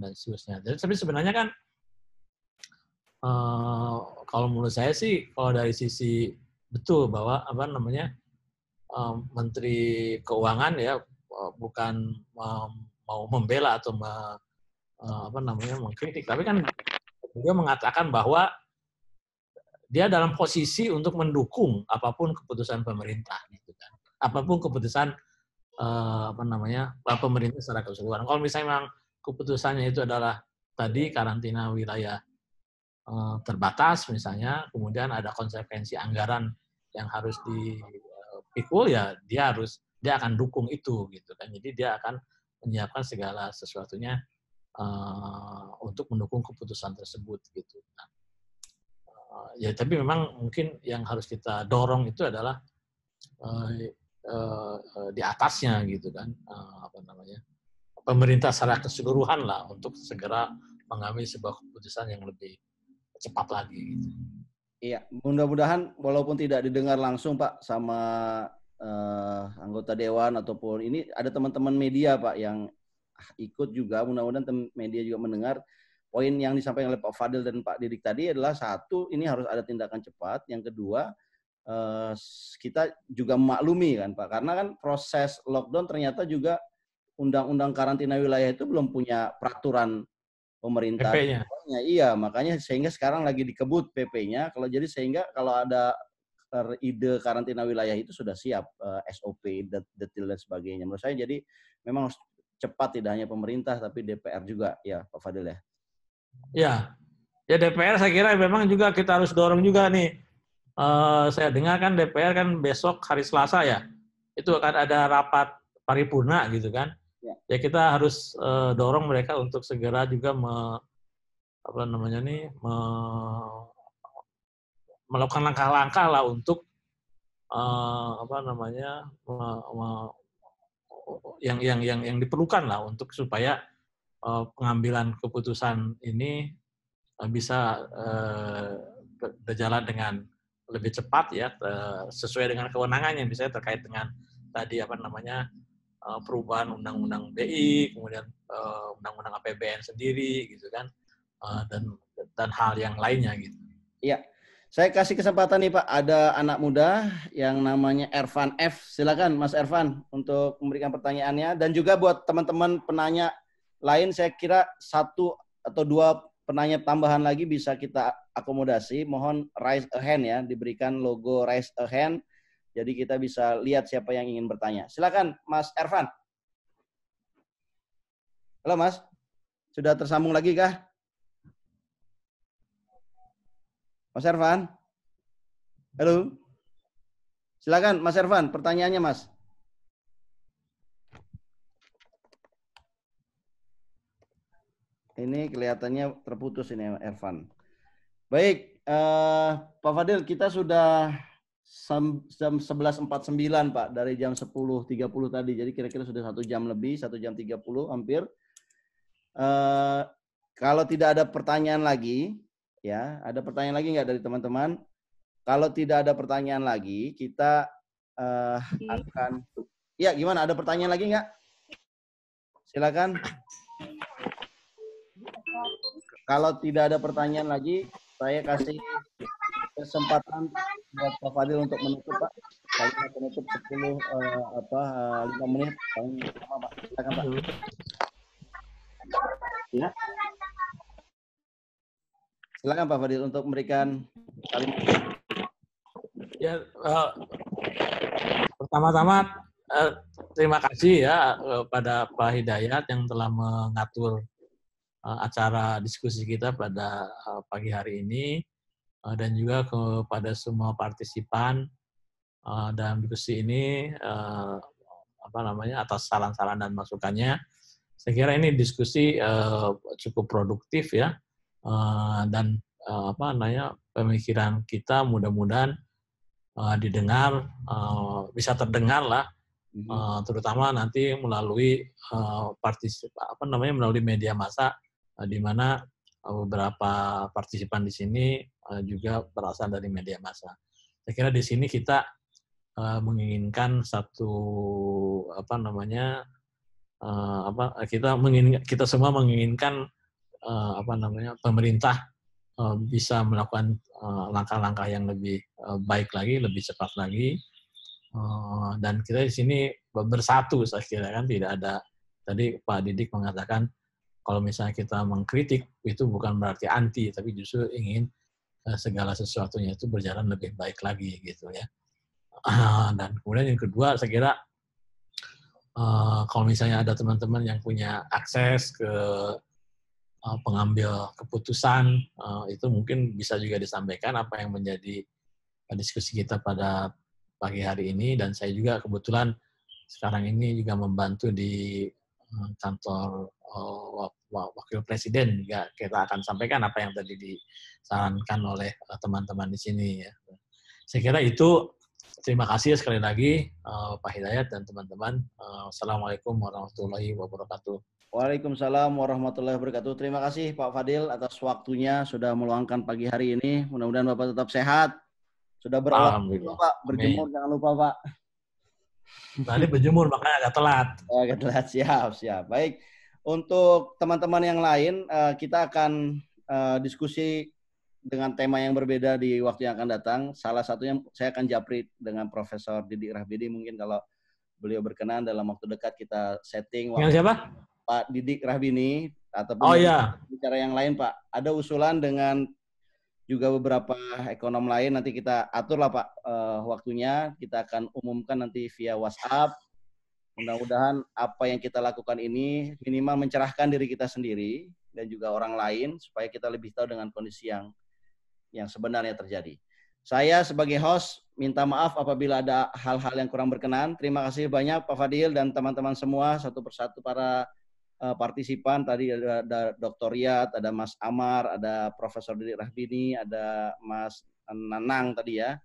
dan seterusnya. Jadi, tapi sebenarnya kan uh, kalau menurut saya sih kalau dari sisi betul bahwa apa namanya uh, Menteri Keuangan ya eh, bukan um, mau membela atau me, uh, apa namanya mengkritik, tapi kan dia mengatakan bahwa dia dalam posisi untuk mendukung apapun keputusan pemerintah gitu kan apapun keputusan Eh, apa namanya eh, pemerintah secara keseluruhan. Kalau misalnya memang keputusannya itu adalah tadi karantina wilayah eh, terbatas misalnya, kemudian ada konsekuensi anggaran yang harus dipikul ya dia harus dia akan dukung itu gitu kan. Jadi dia akan menyiapkan segala sesuatunya untuk mendukung keputusan tersebut gitu. Nah, ya tapi memang mungkin yang harus kita dorong itu adalah Eh, eh, di atasnya gitu kan eh, apa namanya pemerintah secara keseluruhan lah untuk segera mengambil sebuah keputusan yang lebih cepat lagi gitu. Iya, mudah-mudahan walaupun tidak didengar langsung Pak sama uh, anggota dewan ataupun ini ada teman-teman media Pak yang ikut juga mudah-mudahan media juga mendengar poin yang disampaikan oleh Pak Fadil dan Pak Didik tadi adalah satu ini harus ada tindakan cepat, yang kedua Eh, kita juga maklumi kan Pak. Karena kan proses lockdown ternyata juga undang-undang karantina wilayah itu belum punya peraturan pemerintah. PP-nya. Iya, makanya sehingga sekarang lagi dikebut PP-nya. Kalau jadi sehingga kalau ada ide karantina wilayah itu sudah siap uh, eh, SOP detail dan sebagainya. Menurut saya jadi memang cepat tidak hanya pemerintah tapi DPR juga ya Pak Fadil ya. Ya. Ya DPR saya kira memang juga kita harus dorong juga nih Eh, saya dengar kan DPR kan besok hari Selasa ya, itu akan ada rapat paripurna gitu kan. Ya. ya, kita harus eh, dorong mereka untuk segera juga me, apa namanya nih me, melakukan langkah-langkah lah untuk eh, apa namanya me, me, yang yang yang yang diperlukan lah untuk supaya uh, pengambilan keputusan ini uh, bisa uh, berjalan dengan lebih cepat ya sesuai dengan kewenangannya misalnya terkait dengan tadi apa namanya eh, perubahan undang-undang BI kemudian eh, undang-undang APBN sendiri gitu kan eh, dan dan hal yang lainnya gitu. Iya. Saya kasih kesempatan nih Pak, ada anak muda yang namanya Ervan F. Silakan Mas Ervan untuk memberikan pertanyaannya dan juga buat teman-teman penanya lain saya kira satu atau dua penanya tambahan lagi bisa kita akomodasi. Mohon raise a hand ya, diberikan logo raise a hand. Jadi kita bisa lihat siapa yang ingin bertanya. Silakan Mas Ervan. Halo Mas, sudah tersambung lagi kah? Mas Ervan? Halo? Silakan Mas Ervan, pertanyaannya Mas. Ini kelihatannya terputus ini Ervan. Baik, uh, Pak Fadil, kita sudah jam 11.49 Pak dari jam 10.30 tadi. Jadi kira-kira sudah satu jam lebih, satu jam 30 hampir. Uh, kalau tidak ada pertanyaan lagi, ya ada pertanyaan lagi nggak dari teman-teman? Kalau tidak ada pertanyaan lagi, kita uh, akan. Ya, gimana? Ada pertanyaan lagi nggak? Silakan. Kalau tidak ada pertanyaan lagi, saya kasih kesempatan buat Pak Fadil untuk menutup Pak. Saya penutup 10 uh, eh, apa uh, eh, 5 menit paling lama Pak. Silakan Pak. Ya. Silakan Pak Fadil untuk memberikan kalimat. Ya, uh, pertama-tama uh, terima kasih ya kepada Pak Hidayat yang telah mengatur Eh, acara diskusi kita pada eh, pagi hari ini eh, dan juga kepada semua partisipan dalam diskusi ini apa namanya atas saran-saran dan masukannya. Saya kira ini diskusi cukup produktif ya dan apa namanya pemikiran kita mudah-mudahan didengar bisa terdengar lah hmm. terutama nanti melalui partisip apa namanya melalui media massa Eh, di mana eh, beberapa partisipan di sini eh, juga berasal dari media massa. Saya kira di sini kita menginginkan satu apa namanya apa kita menginginkan kita semua menginginkan apa namanya pemerintah bisa melakukan langkah-langkah yang lebih baik lagi, lebih cepat lagi. Dan kita di sini bersatu saya kira kan tidak ada tadi Pak Didik mengatakan kalau misalnya kita mengkritik itu bukan berarti anti tapi justru ingin eh, segala sesuatunya itu berjalan lebih baik lagi gitu ya dan kemudian yang kedua saya kira eh, kalau misalnya ada teman-teman yang punya akses ke eh, pengambil keputusan itu mungkin bisa juga disampaikan apa yang menjadi diskusi kita pada pagi hari ini dan saya juga kebetulan sekarang ini juga membantu di kantor wakil presiden ya kita akan sampaikan apa yang tadi disarankan oleh eh, teman-teman di sini ya. Saya kira itu terima kasih sekali lagi eh, Pak Hidayat dan teman-teman. Eh, Assalamualaikum warahmatullahi wabarakatuh. Waalaikumsalam warahmatullahi wabarakatuh. Terima kasih Pak Fadil atas waktunya sudah meluangkan pagi hari ini. Mudah-mudahan Bapak tetap sehat. Sudah berolah Pak. Berjemur Amin. jangan lupa Pak. Tadi berjemur makanya agak telat. Oh, agak telat siap siap. Baik. Untuk teman-teman yang lain, uh, kita akan uh, diskusi dengan tema yang berbeda di waktu yang akan datang. Salah satunya saya akan japri dengan Profesor Didi Rahbidi mungkin kalau beliau berkenan dalam waktu dekat kita setting. Yang siapa? Pak Didik Rahbini ataupun oh, iya. bicara yang lain Pak. Ada usulan dengan juga beberapa ekonom lain nanti kita atur lah, Pak uh, waktunya kita akan umumkan nanti via WhatsApp Mudah-mudahan apa yang kita lakukan ini minimal mencerahkan diri kita sendiri dan juga orang lain supaya kita lebih tahu dengan kondisi yang yang sebenarnya terjadi. Saya sebagai host minta maaf apabila ada hal-hal yang kurang berkenan. Terima kasih banyak Pak Fadil dan teman-teman semua satu persatu para uh, partisipan tadi ada, ada Dr. Riyad, ada Mas Amar, ada Profesor Didik Rahbini, ada Mas Nanang tadi ya.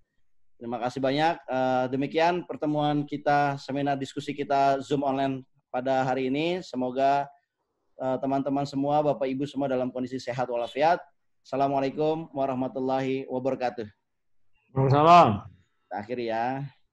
Terima kasih banyak. Eh, demikian pertemuan kita, seminar diskusi kita Zoom online pada hari ini. Semoga eh, teman-teman semua, Bapak Ibu semua dalam kondisi sehat walafiat. Assalamualaikum warahmatullahi wabarakatuh. Waalaikumsalam. Akhir ya.